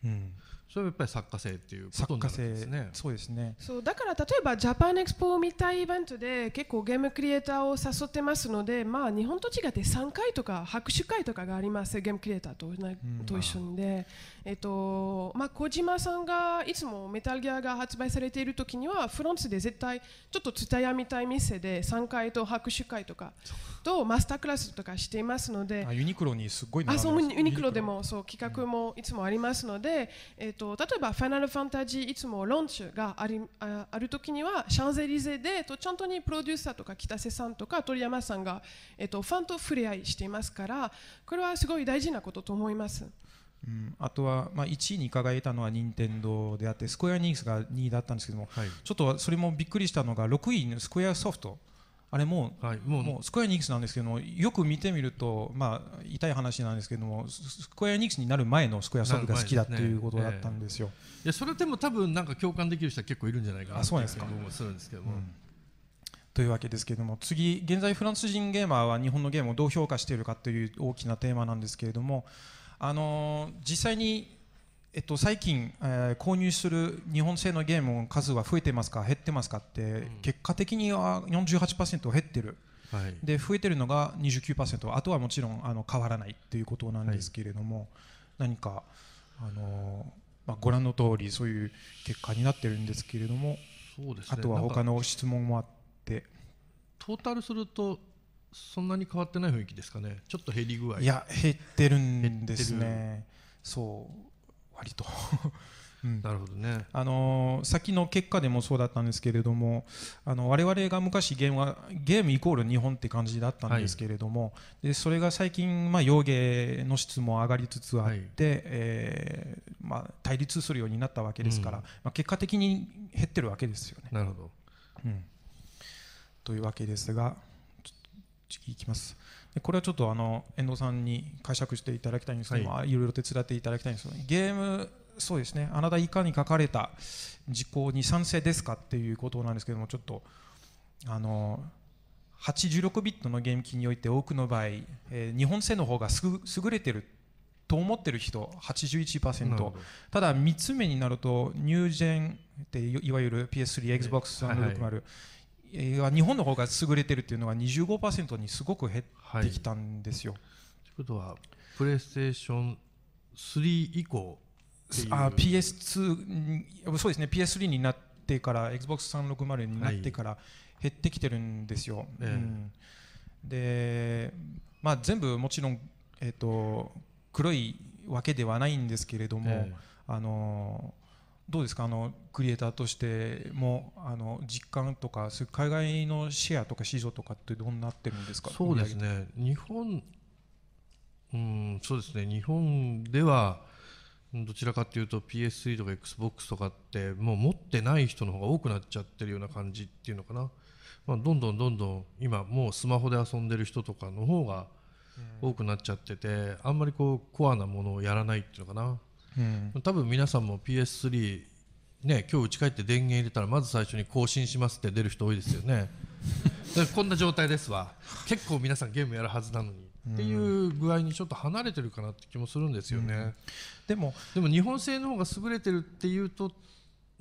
うんそれはやっぱり作家性っていうことなんですね。そうですね。そうだから例えばジャパンエクスポみたいイベントで結構ゲームクリエイターを誘ってますので、まあ日本と違って3回とか拍手会とかがあります。ゲームクリエイターとと一緒にで、えっとまあ小島さんがいつもメタルギアが発売されている時にはフランスで絶対ちょっとつたやみたい店で3回と拍手会とかとマスタークラスとかしていますので、ユニクロにすごいあそうユニクロでもそう企画もいつもありますので、えっとと、例えば「ファイナルファンタジー」いつもロンチがありあある時にはシャンゼリゼでとちゃんとにプロデューサーとか北瀬さんとか鳥山さんが、えっと、ファンと触れ合いしていますからこれはすごい大事なことと思います。うん、あとは、まあ、1位に輝いたのは任天堂であってスクエア・ニースが2位だったんですけども、はい、ちょっとそれもびっくりしたのが6位のスクエア・ソフトあれも,、はい、もうもうスクエア・ニックスなんですけどもよく見てみると、まあ、痛い話なんですけどもスクエア・ニックスになる前のスクエア・ソフが好きだっていうことだったんですよ。すねえー、いやそれでも多分なんか共感できる人は結構いるんじゃないかなと思するんですけども。うんというわけですけれども次、現在フランス人ゲーマーは日本のゲームをどう評価しているかという大きなテーマなんですけれどもあの実際にえっと、最近、えー、購入する日本製のゲームの数は増えてますか減ってますかって、うん、結果的には48%減ってる、はい、で増えてるのが29%あとはもちろんあの変わらないということなんですけれども、はい、何か、あのー、まあ、ご覧の通りそういう結果になってるんですけれどもそうです、ね、あとは他の質問もあってトータルするとそんなに変わってない雰囲気ですかねちょっと減り具合いや減ってるんですねそうありと *laughs* うん、なるほどね、あの先の結果でもそうだったんですけれどもあの我々が昔ゲームはゲームイコール日本って感じだったんですけれども、はい、でそれが最近、まあ、洋芸の質も上がりつつあって、はい、えー、まあ、対立するようになったわけですから、うん、まあ、結果的に減ってるわけですよね。なるほど、うん、というわけですが次いきます。これはちょっとあの遠藤さんに解釈していただきたいんですけど、はい、ろいろ手伝っていただきたいんですけど、ね、ゲームそうですねあなたいかに書かれた事項に賛成ですかっていうことなんですけどもちょっとあの86ビットのゲーム機において多くの場合、えー、日本製の方がすぐ優れてると思ってる人81%ただ3つ目になるとニュージェンっていわゆる PS3、XBOX360、はいはい日本の方が優れてるっていうのが25%にすごく減ってきたんですよ。はい、ということはプレイステーション3以降あ PS2 そうですね PS3 になってから XBOX360 になってから減ってきてるんですよ。はいうん、で、まあ、全部もちろん、えーと、黒いわけではないんですけれども、えー、あのどうですかあのクリエイターとしてもあの実感とかそ海外のシェアとか市場とかってどうなってるんですかそうですね日本うんそうですね日本ではどちらかというと PS3 とか XBOX とかってもう持ってない人の方が多くなっちゃってるような感じっていうのかな、まあ、どんどんどんどん今もうスマホで遊んでる人とかの方が多くなっちゃっててあんまりこうコアなものをやらないっていうのかなうん、多分皆さんも PS3 ね今日家帰って電源入れたらまず最初に更新しますって出る人多いですよね *laughs* こんな状態ですわ結構皆さんゲームやるはずなのに、うん、っていう具合にちょっと離れてるかなって気もするんですよね、うん、でもでも日本製の方が優れてるっていうと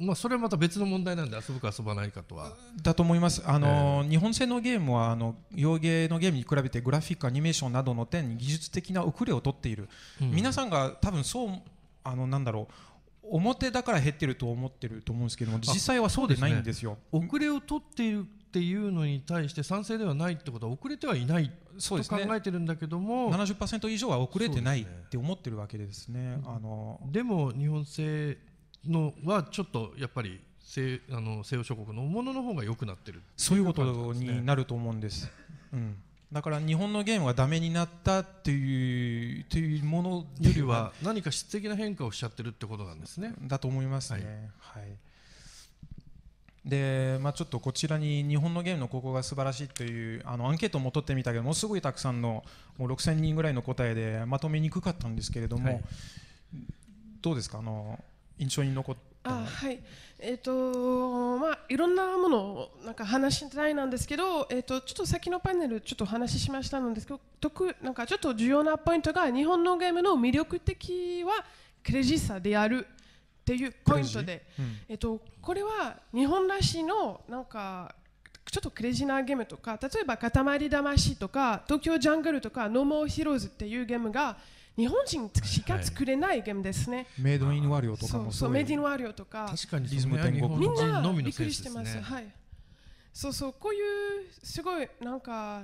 まあ、それはまた別の問題なんで遊ぶか遊ばないかとは。だと思います、あの、えー、日本製のゲームはあの洋芸のゲームに比べてグラフィック、アニメーションなどの点に技術的な遅れをとっている、うん、皆さんが多分そうあのなんだろう表だから減ってると思ってると思うんですけども実際はそうでないんですよ、ね、遅れを取っているっていうのに対して賛成ではないってことは遅れてはいないそうです、ね、考えてるんだけども70%以上は遅れてないって思ってるわけですね。で、ね、あのでも日本製のはちょっとやっぱり西あの西欧諸国のものの方が良くなってるそういうことになると思うんです。うんだから日本のゲームがダメになったっていうというものよりは何か質的な変化をしちゃってるってことなんですね。だと思いますね。はい、はいでまあ、ちょっとこちらに日本のゲームのここが素晴らしいというあのアンケートも取ってみたけどもすごいたくさんのもう6000人ぐらいの答えでまとめにくかったんですけれども、はい、どうですかあの印象に残っあはいえっ、ー、とまあいろんなものをなんか話したいなんですけど、えっ、ー、とちょっと先のパネルちょっとお話ししましたのですけど特なんかちょっと重要なポイントが日本のゲームの魅力的はクレジさであるっていうポイントで、うん、えっ、ー、とこれは日本らしいのなんかちょっとクレジなゲームとか例えば「塊魂」とか「東京ジャングル」とか「ノーモーヒローズ」っていうゲームが日本人しか作れないゲームですね。メイドインワリオとかもそうメイドインワリオとか。確かにリズム天国みんなびっくりしてます。はい。そうそうこういうすごいなんか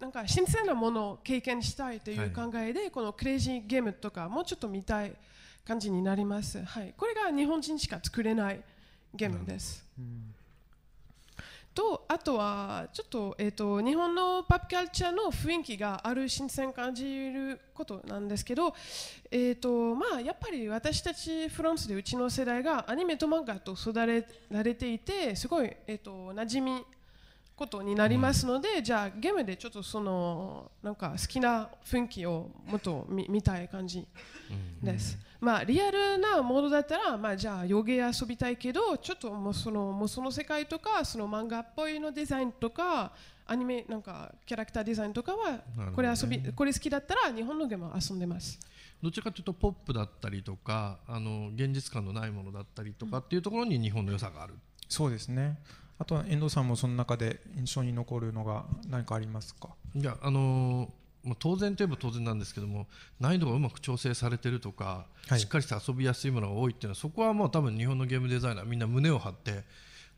なんか新鮮なものを経験したいという考えで、このクレイジーゲームとかもうちょっと見たい感じになります。はい。これが日本人しか作れないゲームです。うんとあとはちょっと,、えーと、日本のパップカルチャーの雰囲気がある新鮮感じることなんですけど、えーとまあ、やっぱり私たちフランスでうちの世代がアニメと漫画と育てられていてすごい、えーと、と馴染みことになりますので、うん、じゃあゲームでちょっとそのなんか好きな雰囲気をもっと見たい感じです、うん、まあリアルなモードだったらまあじゃあ余計遊びたいけどちょっともうそのもうその世界とかその漫画っぽいのデザインとかアニメなんかキャラクターデザインとかはこれ遊び、ね、これ好きだったら日本のゲームを遊んでますどちらかというとポップだったりとかあの現実感のないものだったりとかっていうところに日本の良さがある、そうですねあとは遠藤さんもその中で印象に残るのが何かありますかいやあのー、当然といえば当然なんですけども難易度がうまく調整されてるとか、はい、しっかりして遊びやすいものが多いっていうのはそこはもう多分日本のゲームデザイナーみんな胸を張って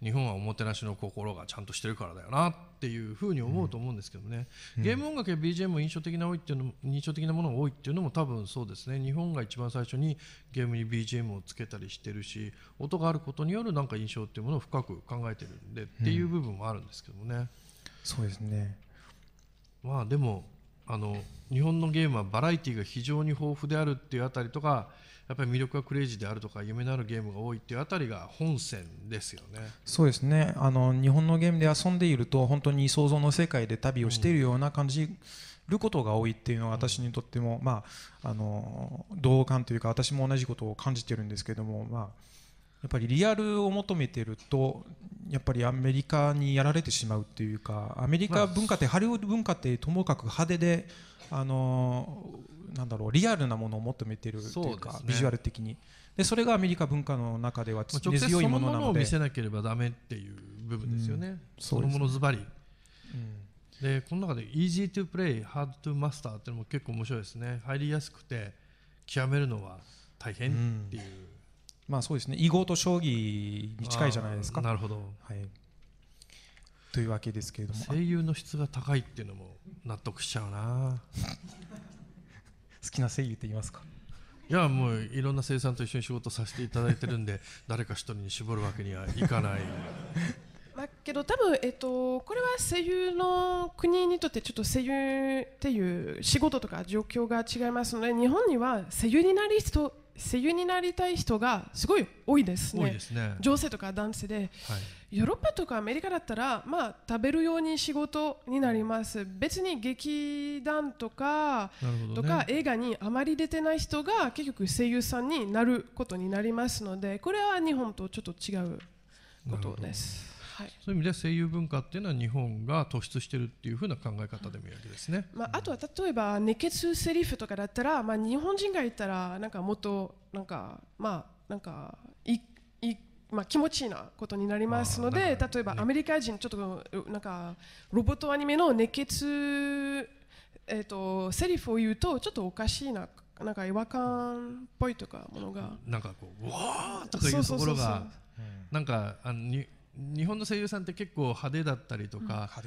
日本はおもてなしの心がちゃんとしてるからだよなっていうふうに思うと思うんですけどね、うん、ゲーム音楽や BGM も印象的な多いっていうの印象的なものが多いっていうのも多分そうですね日本が一番最初にゲームに BGM をつけたりしてるし音があることによるなんか印象っていうものを深く考えてるんでっていう部分もあるんですけどもね、うん、そうですねまあでもあの日本のゲームはバラエティーが非常に豊富であるっていうあたりとかやっぱり魅力がクレイジーであるとか夢のあるゲームが多いっていうあたりが本線ですよねそうですねあの日本のゲームで遊んでいると本当に想像の世界で旅をしているような感じ、うんることが多いっていうのは私にとっても、まあ、あの同感というか私も同じことを感じてるんですけども、まあ、やっぱりリアルを求めてるとやっぱりアメリカにやられてしまうというかアメリカ文化って、ハリウッド文化ってともかく派手であのなんだろうリアルなものを求めてるというか、ね、ビジュアル的にでそれがアメリカ文化の中では根強いものなので、まあ、を見せなければだめっていう部分ですよね、うん、そのものズバリ、うん、でこの中で Easy to play Hard to master っていうのも結構面白いですね入りやすくて極めるのは大変っていう、うん、まあそうですね囲碁と将棋に近いじゃないですかなるほど、はいというわけですけれども声優の質が高いっていうのも納得しちゃうな *laughs* 好きな声優って言いますかいやもういろんな生産と一緒に仕事させていただいてるんで *laughs* 誰か一人に絞るわけにはいかないまあ、けど多分、えっと、これは声優の国にとってちょっと声優っていう仕事とか状況が違いますので日本には声優になる人声優になりたい人がすごい多いですね。すね女性とか男性で、はい、ヨーロッパとかアメリカだったら、まあ、食べるように仕事になります。別に劇団とか、ね、とか映画にあまり出てない人が結局声優さんになることになりますのでこれは日本とちょっと違うことです。はい、そういう意味で声優文化っていうのは日本が突出してるっていうふうな考え方でもいいわけですね、まあ、あとは例えば熱血セリフとかだったら、まあ、日本人がいたらなんかもっとなんかまあなんかいいまあ、気持ちいいなことになりますので、例えばアメリカ人、ちょっとなんかロボットアニメの熱血、えー、とセリフを言うとちょっとおかしいななんか違和感っぽいとかものがなんかこう「わー!」とかいうところがなんかあのに日本の声優さんって結構派手だったりとか、う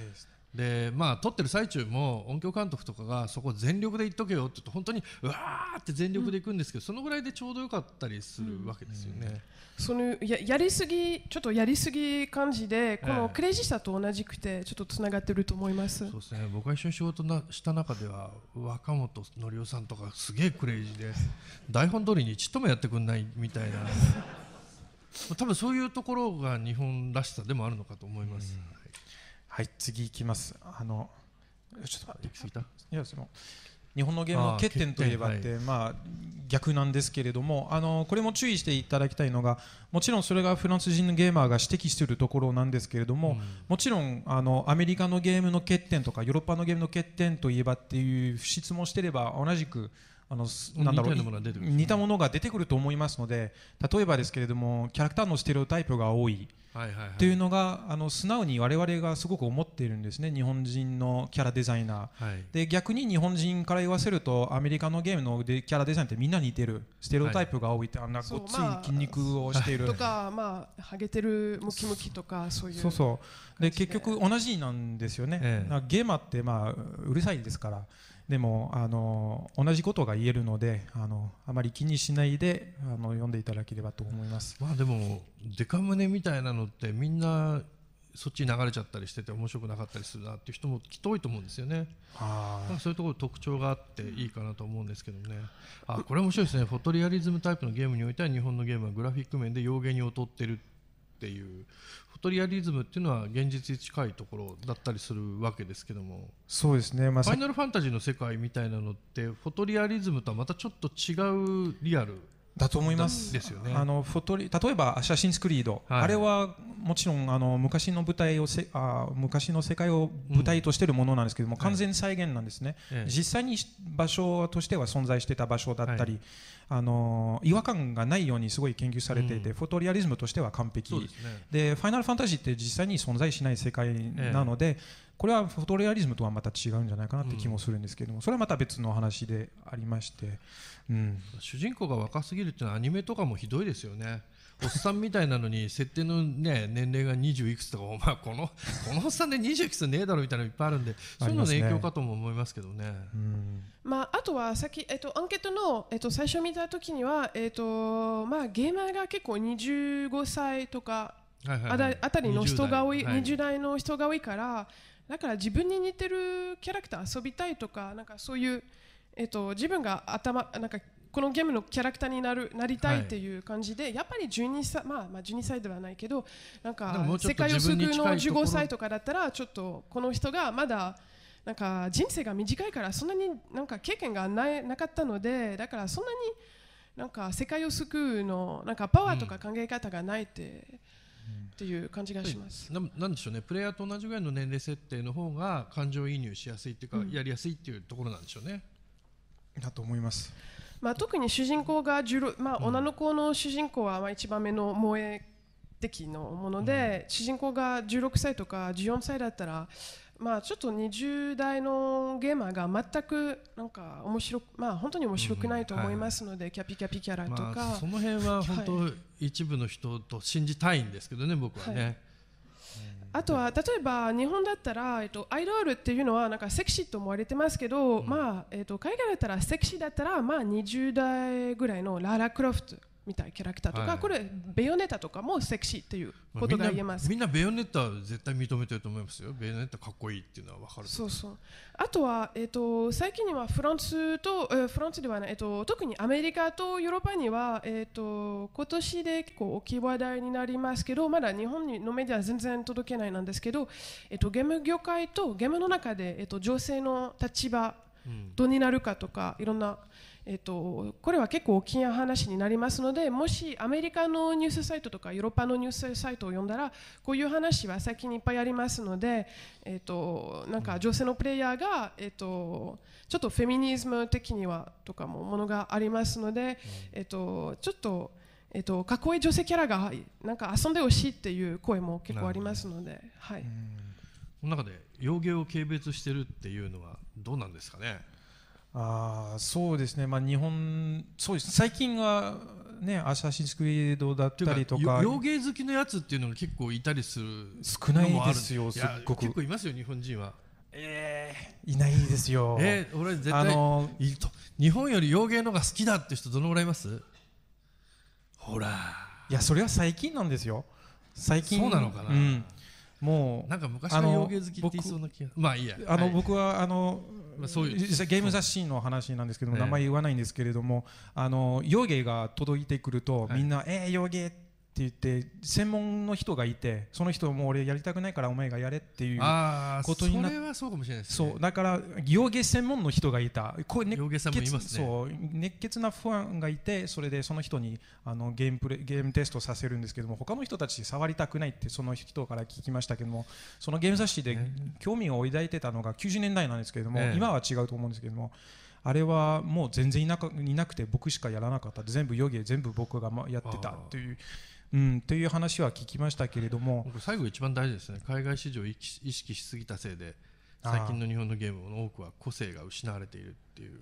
ん、で、ね、まあ、撮ってる最中も音響監督とかがそこ全力で行っとけよって言うと本当にうわーって全力で行くんですけど、うん、そのぐらいでちょうどよかったりするわけですよね。そのややりすぎちょっとやりすぎ感じでこのクレイジーさと同じくてちょっとつながってると思います。ええ、そうですね。僕が一緒に仕事なした中では若本のりおさんとかすげえクレイジーで台本通りにちっともやってくんないみたいな。多分そういうところが日本らしさでもあるのかと思います。はい、次いきます。あのちょっと待って。いやその日本のゲームの欠点といえばって、まあ、逆なんですけれどもあのこれも注意していただきたいのがもちろんそれがフランス人のゲーマーが指摘しするところなんですけれども、もちろんあのアメリカのゲームの欠点とかヨーロッパのゲームの欠点といえばっていう質問してれば同じくあのなんだろう似たものが出てくると思いますので例えばですけれどもキャラクターのステレオタイプが多いっていうのがあの素直に我々がすごく思っているんですね日本人のキャラデザイナー、はい、で逆に日本人から言わせるとアメリカのゲームのでキャラデザインってみんな似てるステレオタイプが多いってあんなごっつい筋肉をしている、*laughs* とかまあハゲてるムキムキとかそういうそうそうで結局同じなんですよね、ゲーマーってまあうるさいですから。でもあの同じことが言えるのであのあまり気にしないであの読んでいただければと思います、まあ、でもデカ胸みたいなのってみんなそっちに流れちゃったりしてて面白くなかったりするなっていう人もきっと多いと思うんですよね。そういうところ特徴があっていいかなと思うんですけどね。あこれ面白いですね。フォトリアリズムタイプのゲームにおいては日本のゲームはグラフィック面で洋芸に劣ってるっていうフォトリアリズムっていうのは現実に近いところだったりするわけですけどもそうですね、まあ、ファイナルファンタジーの世界みたいなのってフォトリアリズムとはまたちょっと違うリアルだと思います。ですよね。あのフォトリ例えば写シャシンスクリード、はい、あれはもちろんあの昔の舞台をせあ昔の世界を舞台としているものなんですけども、うん、完全再現なんですね、はい、実際に場所としては存在してた場所だったり、あの違和感がないようにすごい研究されていて、うん、フォトリアリズムとしては完璧で、ね、ファイナルファンタジーって実際に存在しない世界なので、ええ、これはフォトリアリズムとはまた違うんじゃないかなって気もするんですけども、うん、それはまた別の話でありまして、うん、主人公が若すぎるっていうのはアニメとかもひどいですよね。おっさんみたいなのに設定の、ね、年齢が20いくつとかお前このこのおっさんで20いくつねえだろみたいなのいっぱいあるんでそういうのの影響かとも思いますけどね。まあ、あとはさっき、えっと、アンケートの、えっと、最初見た時には、えっとまあ、ゲーマーが結構25歳とかあたりの人が多い 20, 代、はい、20代の人が多いからだから自分に似てるキャラクター遊びたいとかなんかそういう、えっと、自分が頭なんかこのゲームのキャラクターになるなりたいっていう感じで、はい、やっぱり12歳、まあ、まあ12歳ではないけどなんか世界を救うの15歳とかだったらちょっとこの人がまだなんか人生が短いからそんなになんか経験がないなかったのでだからそんなになんか世界を救うのなんかパワーとか考え方がないって。うんっていう感じがします。ななんでしょうね、プレイヤーと同じぐらいの年齢設定の方が感情移入しやすいっていうか、うん、やりやすいっていうところなんでしょうね。だと思います。まあ、特に主人公がジュまあ、女の子の主人公はまあ一番目の萌え的のもので、主人公が16歳とか14歳だったら、まあ、ちょっと20代のゲーマーが全くなんか面白まあ、本当に面白くないと思いますので、キャピキャピキャラとか、まあ、その辺は本当一部の人と信じたいんですけどね僕はね、はいあとは例えば日本だったら、えっと、アイドルっていうのはなんかセクシーと思われてますけど、うん、まあえっと、海外だったらセクシーだったら、まあ、20代ぐらいのララ・クロフトみたいキャラクターとか、はい、これベヨネタとかもセクシーっていうことが言えます、まあ、みんなベヨネタ絶対認めてると思いますよベヨネタかっこいいっていうのは分かるそうそうあとは、えーと、最近にはフランスと、えー、フランスではない、えーと、特にアメリカとヨーロッパには、えーと、今年で結構大きい話題になりますけどまだ日本のメディア全然届けないなんですけど、えー、とゲーム業界とゲームの中で、えー、と女性の立場どうになるかとかいろんなえっと、これは結構大きな話になりますのでもしアメリカのニュースサイトとかヨーロッパのニュースサイトを読んだらこういう話は最近いっぱいありますので、えっと、なんか女性のプレイヤーが、えっと、ちょっとフェミニズム的にはとかもものがありますので、えっと、ちょっと。えっと、かっこいい女性キャラがなんか遊んでほしいっていう声も結構ありますので、はい、この中で幼芸を軽蔑してるっていうのはどうなんですかねあそうですね、まあ、日本そうです最近は、ね、アサシンスクリードだったりとか洋芸好きのやつっていうのが結構いたりする少ないですよすっごく結構いますよ日本人は。えー、いないですよ。*laughs* えー、俺絶対、あのー、日本より洋芸のが好きだって人どのぐらいいますほらいやそれは最近なんですよ最近そうなのかな、うん、もうなんか昔の芸好きって言いそうな気がまあいいやあの、はい、僕はあの、まあ、そういうゲーム雑誌の話なんですけども、名前言わないんですけれどもあの洋芸が届いてくると、みんな「えー、洋芸ってって言って専門の人がいてその人もう俺やりたくないからお前がやれっていうことになそれはそうかもしれないです、ね、そうだから行芸専門の人がいたこう、ね、芸さんもいますねそう熱血なファンがいてそれでその人にあのゲームプレゲームテストさせるんですけども他の人たち触りたくないってその人から聞きましたけどもそのゲーム雑誌で興味を抱いてたのが90年代なんですけれども、ええ、今は違うと思うんですけども。あれはもう全然いなくて僕しかやらなかった全部予芸全部僕がやってたといううん、という話は聞きましたけれども最後一番大事ですね海外市場を意識しすぎたせいで最近の日本のゲームの多くは個性が失われているっていう。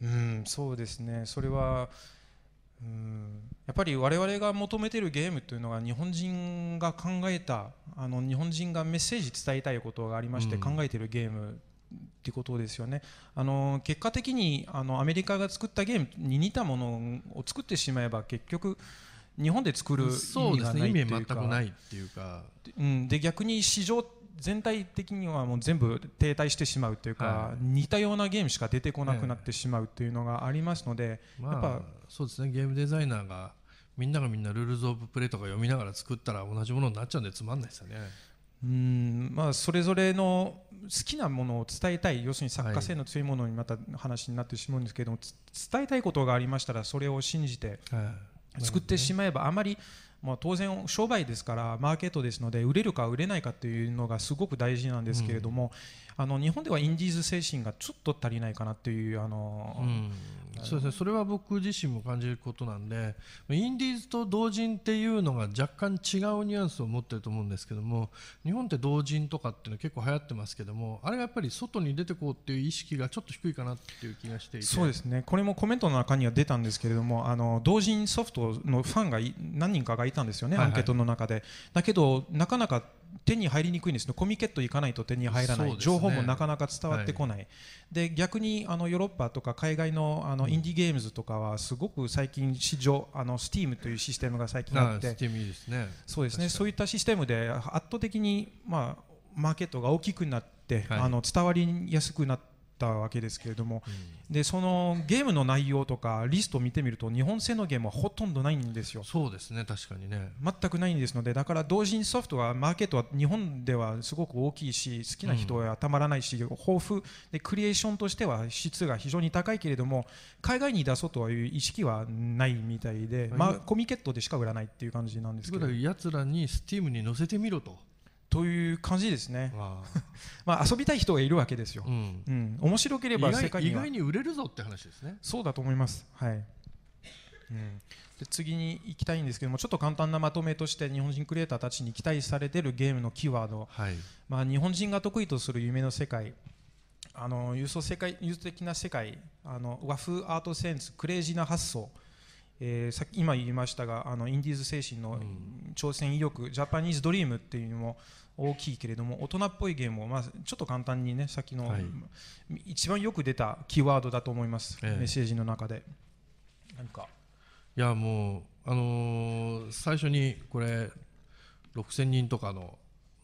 うん、そうですねそれは、うん、やっぱり我々が求めているゲームというのが日本人が考えたあの日本人がメッセージ伝えたいことがありまして考えているゲームってことですよね。あの結果的にあのアメリカが作ったゲームに似たものを作ってしまえば結局日本で作る意味がないいうか、ね、全くないっていうか、うん、で逆に市場全体的にはもう全部停滞してしまうというか、はい、似たようなゲームしか出てこなくなってしまうというのがありますので、まあ、やっぱそうですねゲームデザイナーがみんながみんなルールズ・オブ・プレイとか読みながら作ったら同じものになっちゃうんでつまんないですよね。うんまあ、それぞれの好きなものを伝えたい要するに作家性の強いものにまた話になってしまうんですけども、はい、伝えたいことがありましたらそれを信じて作ってしまえばあまりまあ、当然商売ですからマーケットですので売れるか売れないかというのがすごく大事なんですけれども、うん、あの日本ではインディーズ精神がちょっと足りないかなというあの、そうですねそれは僕自身も感じることなんでインディーズと同人っていうのが若干違うニュアンスを持ってると思うんですけども日本って同人とかっていうのは結構流行ってますけどもあれがやっぱり外に出てこうっていう意識がちょっと低いかなっていう気がしていてそうですねこれもコメントの中には出たんですけれどもあの同人ソフトのファンが何人かがいたんですよね、はいはい、アンケートの中で。だけど、なかなか手に入りにくいんですね、コミケット行かないと手に入らない、ね、情報もなかなか伝わってこない、はい、で逆にあのヨーロッパとか海外のあのインディーゲームズとかは、すごく最近、市場、あの STEAM というシステムが最近あって、ね、そうですねそういったシステムで圧倒的に、まあ、マーケットが大きくなって、はい、あの伝わりやすくなったわけですけれども、うん、でそのゲームの内容とかリストを見てみると日本製のゲームはほとんどないんですよそうですね確かにね全くないんですのでだから同人ソフトはマーケットは日本ではすごく大きいし好きな人はたまらないし、豊富でクリエーションとしては質が非常に高いけれども海外に出そうという意識はないみたいで、まあ、コミケットでしか売らないっていう感じなんですけどやつらに Steam に載せてみろとという感じですね。*laughs* まあ遊びたい人がいるわけですよ。うん、うん、面白ければ世界に意外に売れるぞって話ですね。そうだと思います。はい。うん、で次に行きたいんですけどもちょっと簡単なまとめとして日本人クリエイターたちに期待されてるゲームのキーワード、はい、まあ、日本人が得意とする夢の世界あの郵送世界郵的な世界あの和風アートセンスクレイジーな発想えー、さ今言いましたがあのインディーズ精神の挑戦意欲、うん、ジャパニーズドリームっていうのも大きいけれども大人っぽいゲームを、まあ、ちょっと簡単にねさっきの、はい、一番よく出たキーワードだと思います、えメッセージの中で何かいやもう、あのー、最初にこれ6000人とかの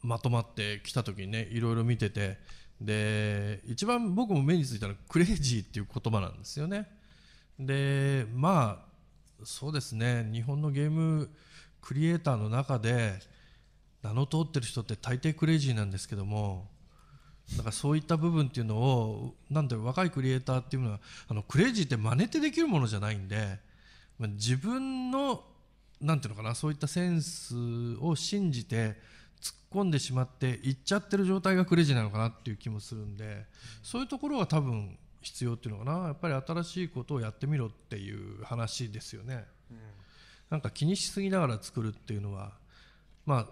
まとまってきた時にねいろいろ見ててで一番僕も目についたのはクレイジーっていう言葉なんですよねでまあそうですね日本のゲームクリエイターの中で名の通ってる人って大抵クレイジーなんですけどもだからそういった部分っていうのをなんで若いクリエイターっていうのはあのクレイジーって真似てできるものじゃないんで自分のなんていうのかなそういったセンスを信じて突っ込んでしまっていっちゃってる状態がクレイジーなのかなっていう気もするんでそういうところは多分必要っていうのかなやっぱり新しいことをやってみろっていう話ですよね、うん、なんか気にしすぎながら作るっていうのはまあ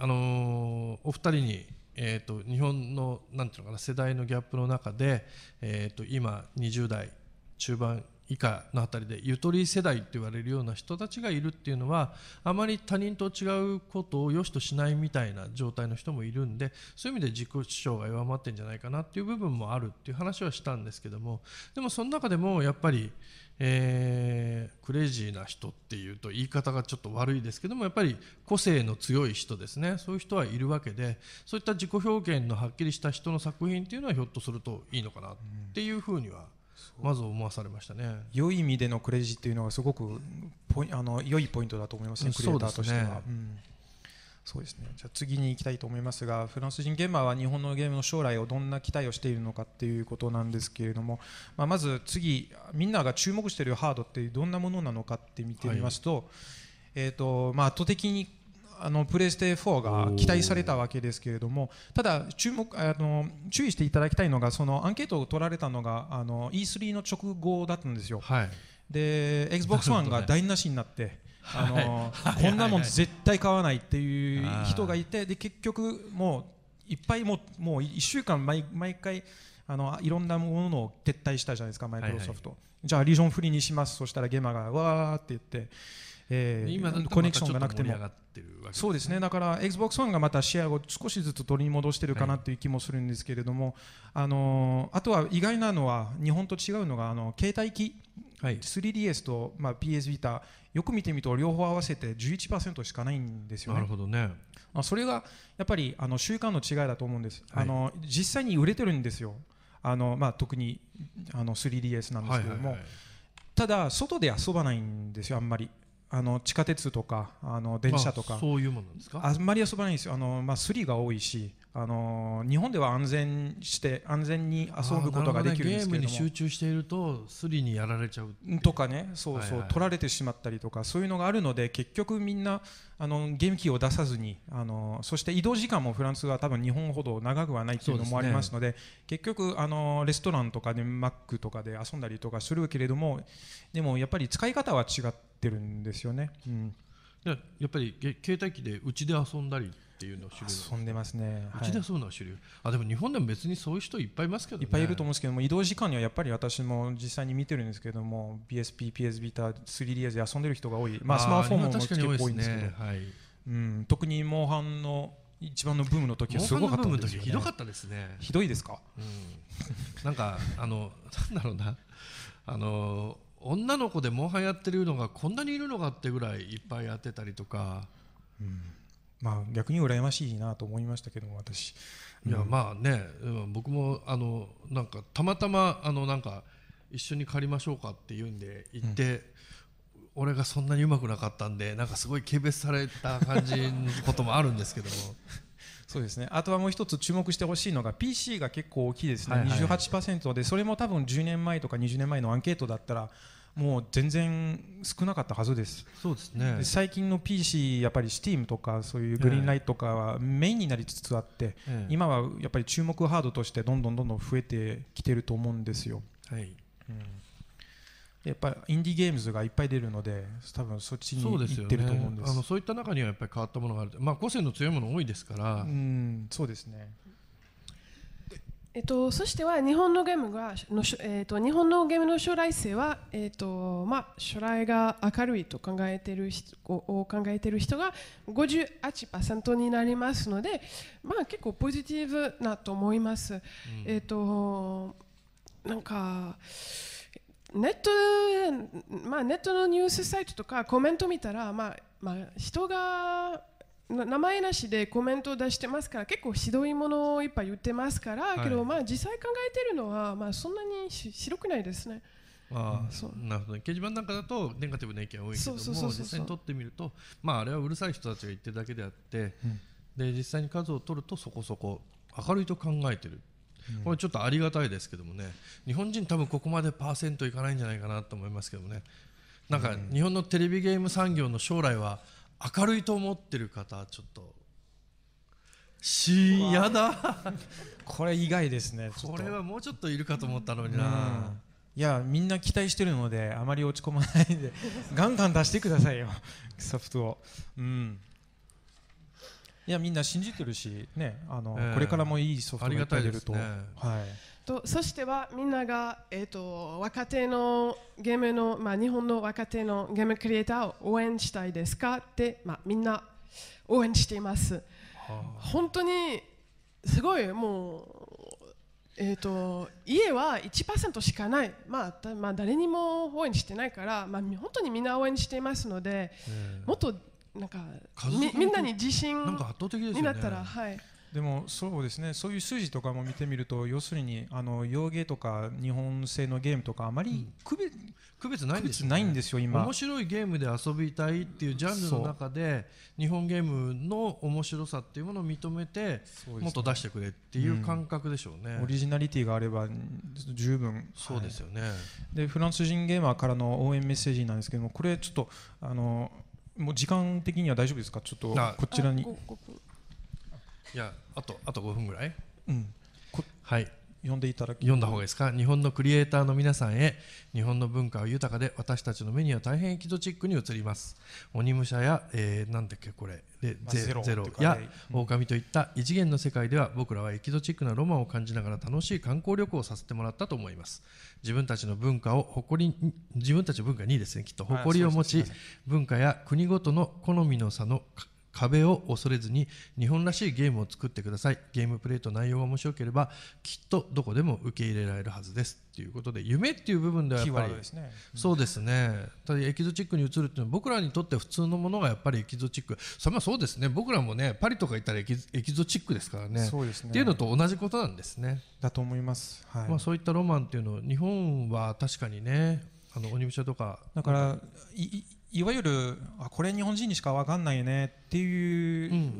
あのー、お二人に、えーと、日本のなんていうのかな世代のギャップの中で、えーと、と今20代中盤以下の辺りでゆとり世代と言われるような人たちがいるっていうのはあまり他人と違うことを良しとしないみたいな状態の人もいるんでそういう意味で自己主張が弱まってんじゃないかなっていう部分もあるっていう話はしたんですけどもでもその中でもやっぱり、えー、クレイジーな人っていうと言い方がちょっと悪いですけどもやっぱり個性の強い人ですねそういう人はいるわけでそういった自己表現のはっきりした人の作品っていうのはひょっとするといいのかなっていうふうには、うんまず思わされましたね良い意味でのクレジっていうのがすごくポイあの良いポイントだと思いますね、クリエイターとしては。そうですね、んそうですねじゃ次に行きたいと思いますがフランス人ゲーマーは日本のゲームの将来をどんな期待をしているのかっていうことなんですけれども、まあ、まず次みんなが注目しているハードってどんなものなのかって見てみますとはい、えーとまあ、圧倒的にあのプレステ4が期待されたわけですけれどもただ注目あの注意していただきたいのがそのアンケートを取られたのがあの E3 の直後だったんですよ、はい、で XBOX ONE が台無しになって、ね、あの、はい、こんなもん絶対買わないっていう人がいてで結局もういっぱいももう1週間毎毎回あのいろんなものを撤退したじゃないですかマイクロソフト、じゃあリジョンフリーにしますそしたらゲマがわーって言ってえー、今コネクションがなくてもそうですねだから XBOX 1がまたシェアを少しずつ取り戻してるかなという気もするんですけれども、あのあとは意外なのは日本と違うのがあの携帯機はい、3DS と、まあ、PS ビータよく見てみると両方合わせて11%しかないんですよね。なるほどねあそれがやっぱりあの習慣の違いだと思うんです、はい、あの実際に売れてるんですよあの、まあ、特にあの 3DS なんですけども、ただ外で遊ばないんですよあんまりあの地下鉄とかあの電車とか、そういうものですかあんまり遊ばないんですよあの、まあ、スリが多いしあの日本では安全して安全に遊ぶことができるんですけど、ね、ゲームに集中しているとスリにやられちゃうとかねそうそう、はいはい、取られてしまったりとかそういうのがあるので結局みんなあのゲーム機を出さずにあのそして移動時間もフランスは多分日本ほど長くはないというのもありますので、ね、結局あのレストランとかで、ンマックとかで遊んだりとかするけれどもでもやっぱり使い方は違っってるんですよね。うん、やっぱり携帯機でうちで遊んだりっていうのを主流遊んでますね、うちで遊ぶのは主流、はい、あでも日本でも別にそういう人いっぱいいますけど、ね、いっぱいいると思うんですけども移動時間にはやっぱり私も実際に見てるんですけども PSP、PS ビータ 3DS で遊んでる人が多い、まあ、スマートフォンも結構多いんですけど、ねはい、うん、特にモンハンの一番のブームの時はすごかったんですよ、ね、ひどかったですねひどいですか、うん、なんかあのなんだろうなあの女の子でモンハンやってるのがこんなにいるのかってぐらいいっぱいやってたりとか、うん、まあ逆に羨ましいなと思いましたけど私、うん、いやまあね、うん、僕もあのなんかたまたまあのなんか一緒に借りましょうかって言うんで行って、うん、俺がそんなにうまくなかったんでなんかすごい軽蔑された感じのこともあるんですけども *laughs* そうですねあとはもう一つ注目してほしいのが PC が結構大きいですね、はいはい、28%でそれも多分10年前とか20年前のアンケートだったらもう全然少なかったはずですそうですね最近の PC やっぱり STEAM とかそういうグリーンライトとかはメインになりつつあって、今はやっぱり注目ハードとしてどんどんどんどん増えてきてると思うんですよ。はい、うんやっぱりインディーゲームズがいっぱい出るので多分そっちに行ってると思うんです、ね、あのそういった中にはやっぱり変わったものがある、まあ、個性の強いもの多いですからうんそうですねえっと、そしては日本のゲームがの、えっと、日本のゲームの将来性は、えっとまあ、将来が明るいと考えてる人を考えている人が58%になりますので、まあ、結構ポジティブなと思います。うん、えっとなんかネット,、まあ、ネットのニュースサイトとかコメント見たら、まあまあ、人が名前なしでコメントを出してますから結構ひどいものをいっぱい言ってますから、はい、けど、まあ、実際考えてるのは、まあ、そんなに白くないですね。あなるほど掲示板なんかだとネガティブな意見が多いけども実際に取ってみると、まあ、あれはうるさい人たちが言ってるだけであって、うん、で実際に数を取るとそこそこ明るいと考えてるこれちょっとありがたいですけどもね、日本人、多分ここまでパーセントいかないんじゃないかなと思いますけどもね、なんか日本のテレビゲーム産業の将来は明るいと思ってる方、ちょっと。しやだこれ以外ですねこれはもうちょっといるかと思ったのにな、うんいやみんな期待してるのであまり落ち込まないでガンガン出してくださいよソフトを、うん、いやみんな信じてるし、ねあの、えー、これからもいいソフトが出ると、ね、はい。とそしてはみんながえっ、ー、と若手のゲームのまあ日本の若手のゲームクリエイターを応援したいですかってまあみんな応援しています。本当にすごいもう。えーと、家は1%しかない、まあまあ、誰にも応援してないから、まあ、本当にみんな応援していますので、もっとなんかみんなに自信なんか圧倒的ですよねったら、はい、でもそうですねそういう数字とかも見てみると要するにあの洋芸とか日本製のゲームとかあまり区別,、区別ないんですよ、ね、ないんですよ今面白いゲームで遊びたいっていうジャンルの中で日本ゲームの面白さっていうものを認めて、ね、もっと出してくれっていう感覚でしょうね、うん、オリジナリティがあれば十分そうですよね、はい、でフランス人ゲーマーからの応援メッセージなんですけどもこれちょっとあのもう時間的には大丈夫ですかちょっとこちらにいやあとあと五分ぐらい、うん、はい読んでいただき読んだ方がいいですか日本のクリエイターの皆さんへ日本の文化は豊かで私たちの目には大変エキゾチックに映ります鬼武者や、えー、なんだっけこれで、まあ、ゼロゼロや、ね、狼といった異次元の世界では僕らはエキゾチックなロマンを感じながら楽しい観光旅行をさせてもらったと思います自分たちの文化を誇り自分たちの文化にですねきっと誇りを持ち文化や国ごとの好みの差の壁を恐れずに日本らしいゲームを作ってくださいゲームプレイと内容が面白ければきっとどこでも受け入れられるはずですということで夢っていう部分ではやっぱり、そうですねただエキゾチックに移るっていうのは僕らにとって普通のものがやっぱりエキゾチックそれはそうですね僕らもねパリとか行ったらエキゾチックですからねそうですねっていうのと同じことなんですねだと思います、はい、まあ、そういったロマンっていうの日本は確かにねあの鬼武者とかだからいいわゆるあこれ日本人にしか分かんないよねっていう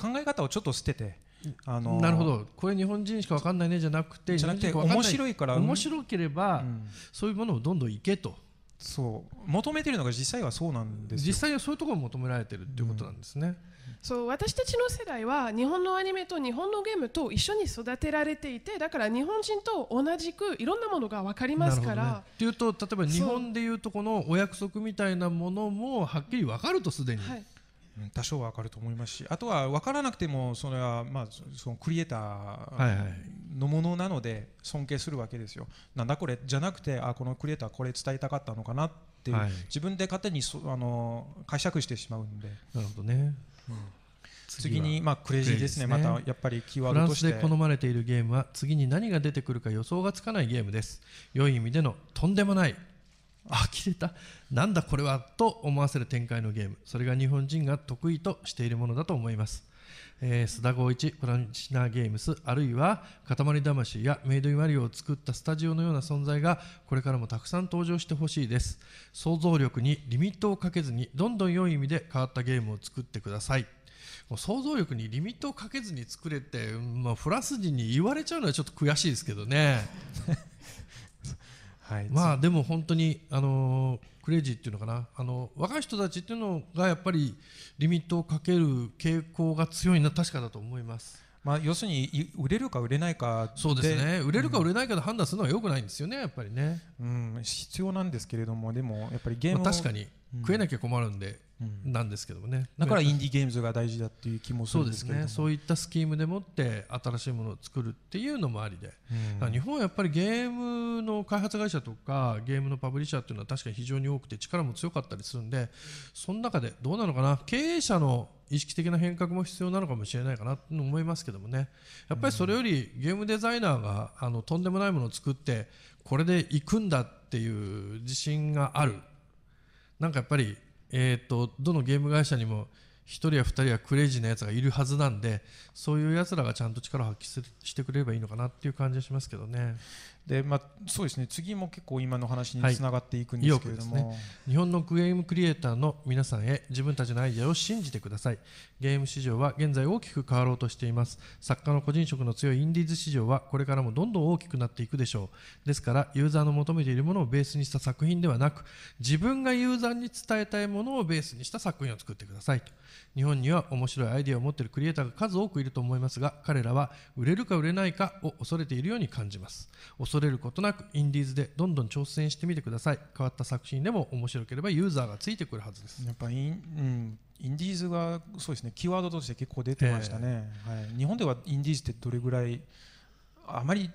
考え方をちょっと捨てて。あのー、なるほどこれ日本人しか分かんないねじゃなくてじゃなくて面白いから面白ければ、うん、そういうものをどんどんいけとそう求めてるのが実際はそうなんです実際はそういうところを求められてるっていうことなんですね、うんそう私たちの世代は日本のアニメと日本のゲームと一緒に育てられていてだから日本人と同じくいろんなものが分かりますから。ね、っていうと例えば日本でいうとこのお約束みたいなものもはっきり分かるとすでに。はい多少は分かると思いますしあとは分からなくてもそれは、まあ、そのクリエーターのものなので尊敬するわけですよ。なんだこれじゃなくてあこのクリエーターこれ伝えたかったのかなっていう、はい、自分で勝手にそあの解釈してしまうんで。なるほどね次に、まあ、クレイジーですね、またやっぱりキーワードとしてフランスで好まれているゲームは、次に何が出てくるか予想がつかないゲームです。良い意味でのとんでもない、あ切れた、なんだこれはと思わせる展開のゲーム、それが日本人が得意としているものだと思います。えー、須田剛一プラチナーゲームスあるいは塊魂やメイドインマリオを作ったスタジオのような存在がこれからもたくさん登場してほしいです想像力にリミットをかけずにどんどん良い意味で変わったゲームを作ってくださいもう想像力にリミットをかけずに作れって、まあ、フランス人に言われちゃうのはちょっと悔しいですけどね。*laughs* はい、まあでも本当に、あのー、クレイジーっていうのかなあの若い人たちっていうのがやっぱりリミットをかける傾向が強いな確かだと思います。まあ、要するに売れるか売れないかそうですね売れるか売れないかで判断するのはよくないんですよねやっぱりね、うん、必要なんですけれどもでもやっぱりゲーム、まあ、確かに食えなきゃ困るんで、なんですけどもね、だからインディーゲームズが大事だっていう気もするんですけどそうですねそういったスキームでもって新しいものを作るっていうのもありで、うん、日本はやっぱりゲームの開発会社とかゲームのパブリッシャーっていうのは確かに非常に多くて力も強かったりするんでその中でどうなのかな経営者の意識的な変革も必要なのかもしれないかなと思いますけどもねやっぱりそれよりゲームデザイナーがあのとんでもないものを作ってこれでいくんだっていう自信があるなんかやっぱりえーと、どのゲーム会社にも1人や2人はクレイジーなやつがいるはずなんでそういうやつらがちゃんと力を発揮してくれればいいのかなっていう感じがしますけどねでまあ、そうですね次も結構今の話につながっていくんですけれども、はいね、日本のゲームクリエイターの皆さんへ自分たちのアイデアを信じてくださいゲーム市場は現在大きく変わろうとしています作家の個人色の強いインディーズ市場はこれからもどんどん大きくなっていくでしょうですからユーザーの求めているものをベースにした作品ではなく自分がユーザーに伝えたいものをベースにした作品を作ってくださいと日本には面白いアイデアを持っているクリエイターが数多くいると思いますが彼らは売れるか売れないかを恐れているように感じます恐れることなくインディーズでどんどん挑戦してみてください変わった作品でも面白ければユーザーがついてくるはずですやっぱイン,、うん、インディーズがそうですねキーワードとして結構出てましたね、えー、はい、日本ではインディーズってどれぐらいあまり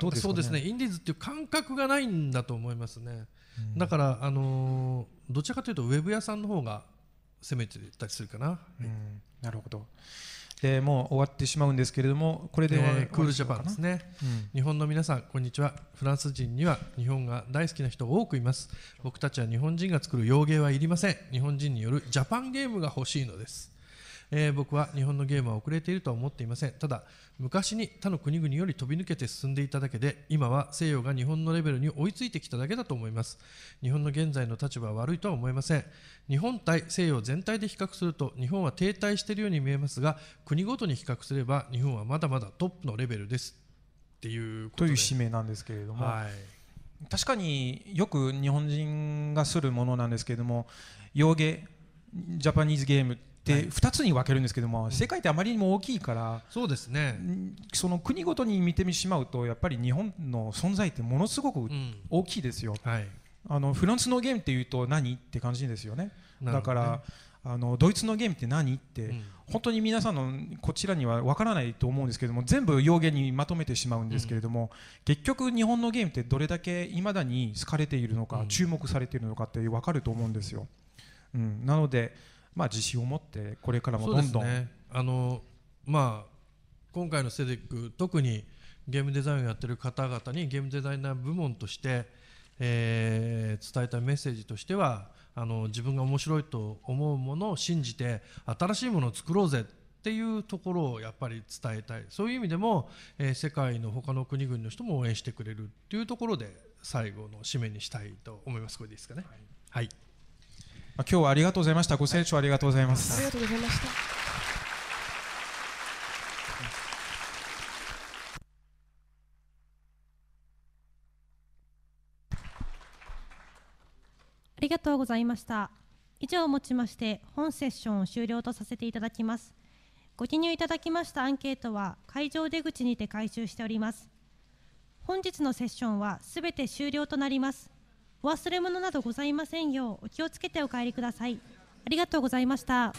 どうですか、ね、そうですねインディーズっていう感覚がないんだと思いますね、うん、だから、あのー、どちらかというとウェブ屋さんの方が攻めてたりするかな、うん、なるほどえー、もう終わってしまうんですけれどもこれで、えー、クールジャパンですね、うん、日本の皆さんこんにちはフランス人には日本が大好きな人多くいます僕たちは日本人が作る洋芸はいりません日本人によるジャパンゲームが欲しいのですえー、僕は日本のゲームは遅れているとは思っていませんただ昔に他の国々より飛び抜けて進んでいただけで今は西洋が日本のレベルに追いついてきただけだと思います日本の現在の立場は悪いとは思いません日本対西洋全体で比較すると日本は停滞しているように見えますが国ごとに比較すれば日本はまだまだトップのレベルですっていうという使命なんですけれども、はい、確かによく日本人がするものなんですけれども洋芸ジャパニーズゲームっ2つに分けるんですけども、世界ってあまりにも大きいからそうですねその国ごとに見てしまうとやっぱり日本の存在ってものすごく大きいですよ、はい、あのフランスのゲームっていうと何って感じですよねだから、あのドイツのゲームって何って、本当に皆さんのこちらには分からないと思うんですけども全部用言にまとめてしまうんですけれども、結局日本のゲームってどれだけいまだに好かれているのか、注目されているのかって分かると思うんですよ。うん、なのでまあ、自信を持ってこれからもどんどん、ね、あのまあ、今回のセデック特にゲームデザインをやってる方々にゲームデザイナー部門として、えー、伝えたメッセージとしてはあの自分が面白いと思うものを信じて新しいものを作ろうぜっていうところをやっぱり伝えたいそういう意味でも、えー、世界の他の国々の人も応援してくれるっていうところで最後の締めにしたいと思いますこれでいいですかねはい今日はありがとうございました。ご清聴ありがとうございます。ありがとうございました。ありがとうございました。以上をもちまして本セッションを終了とさせていただきます。ご記入いただきましたアンケートは会場出口にて回収しております。本日のセッションはすべて終了となります。忘れ物などございませんようお気をつけてお帰りくださいありがとうございました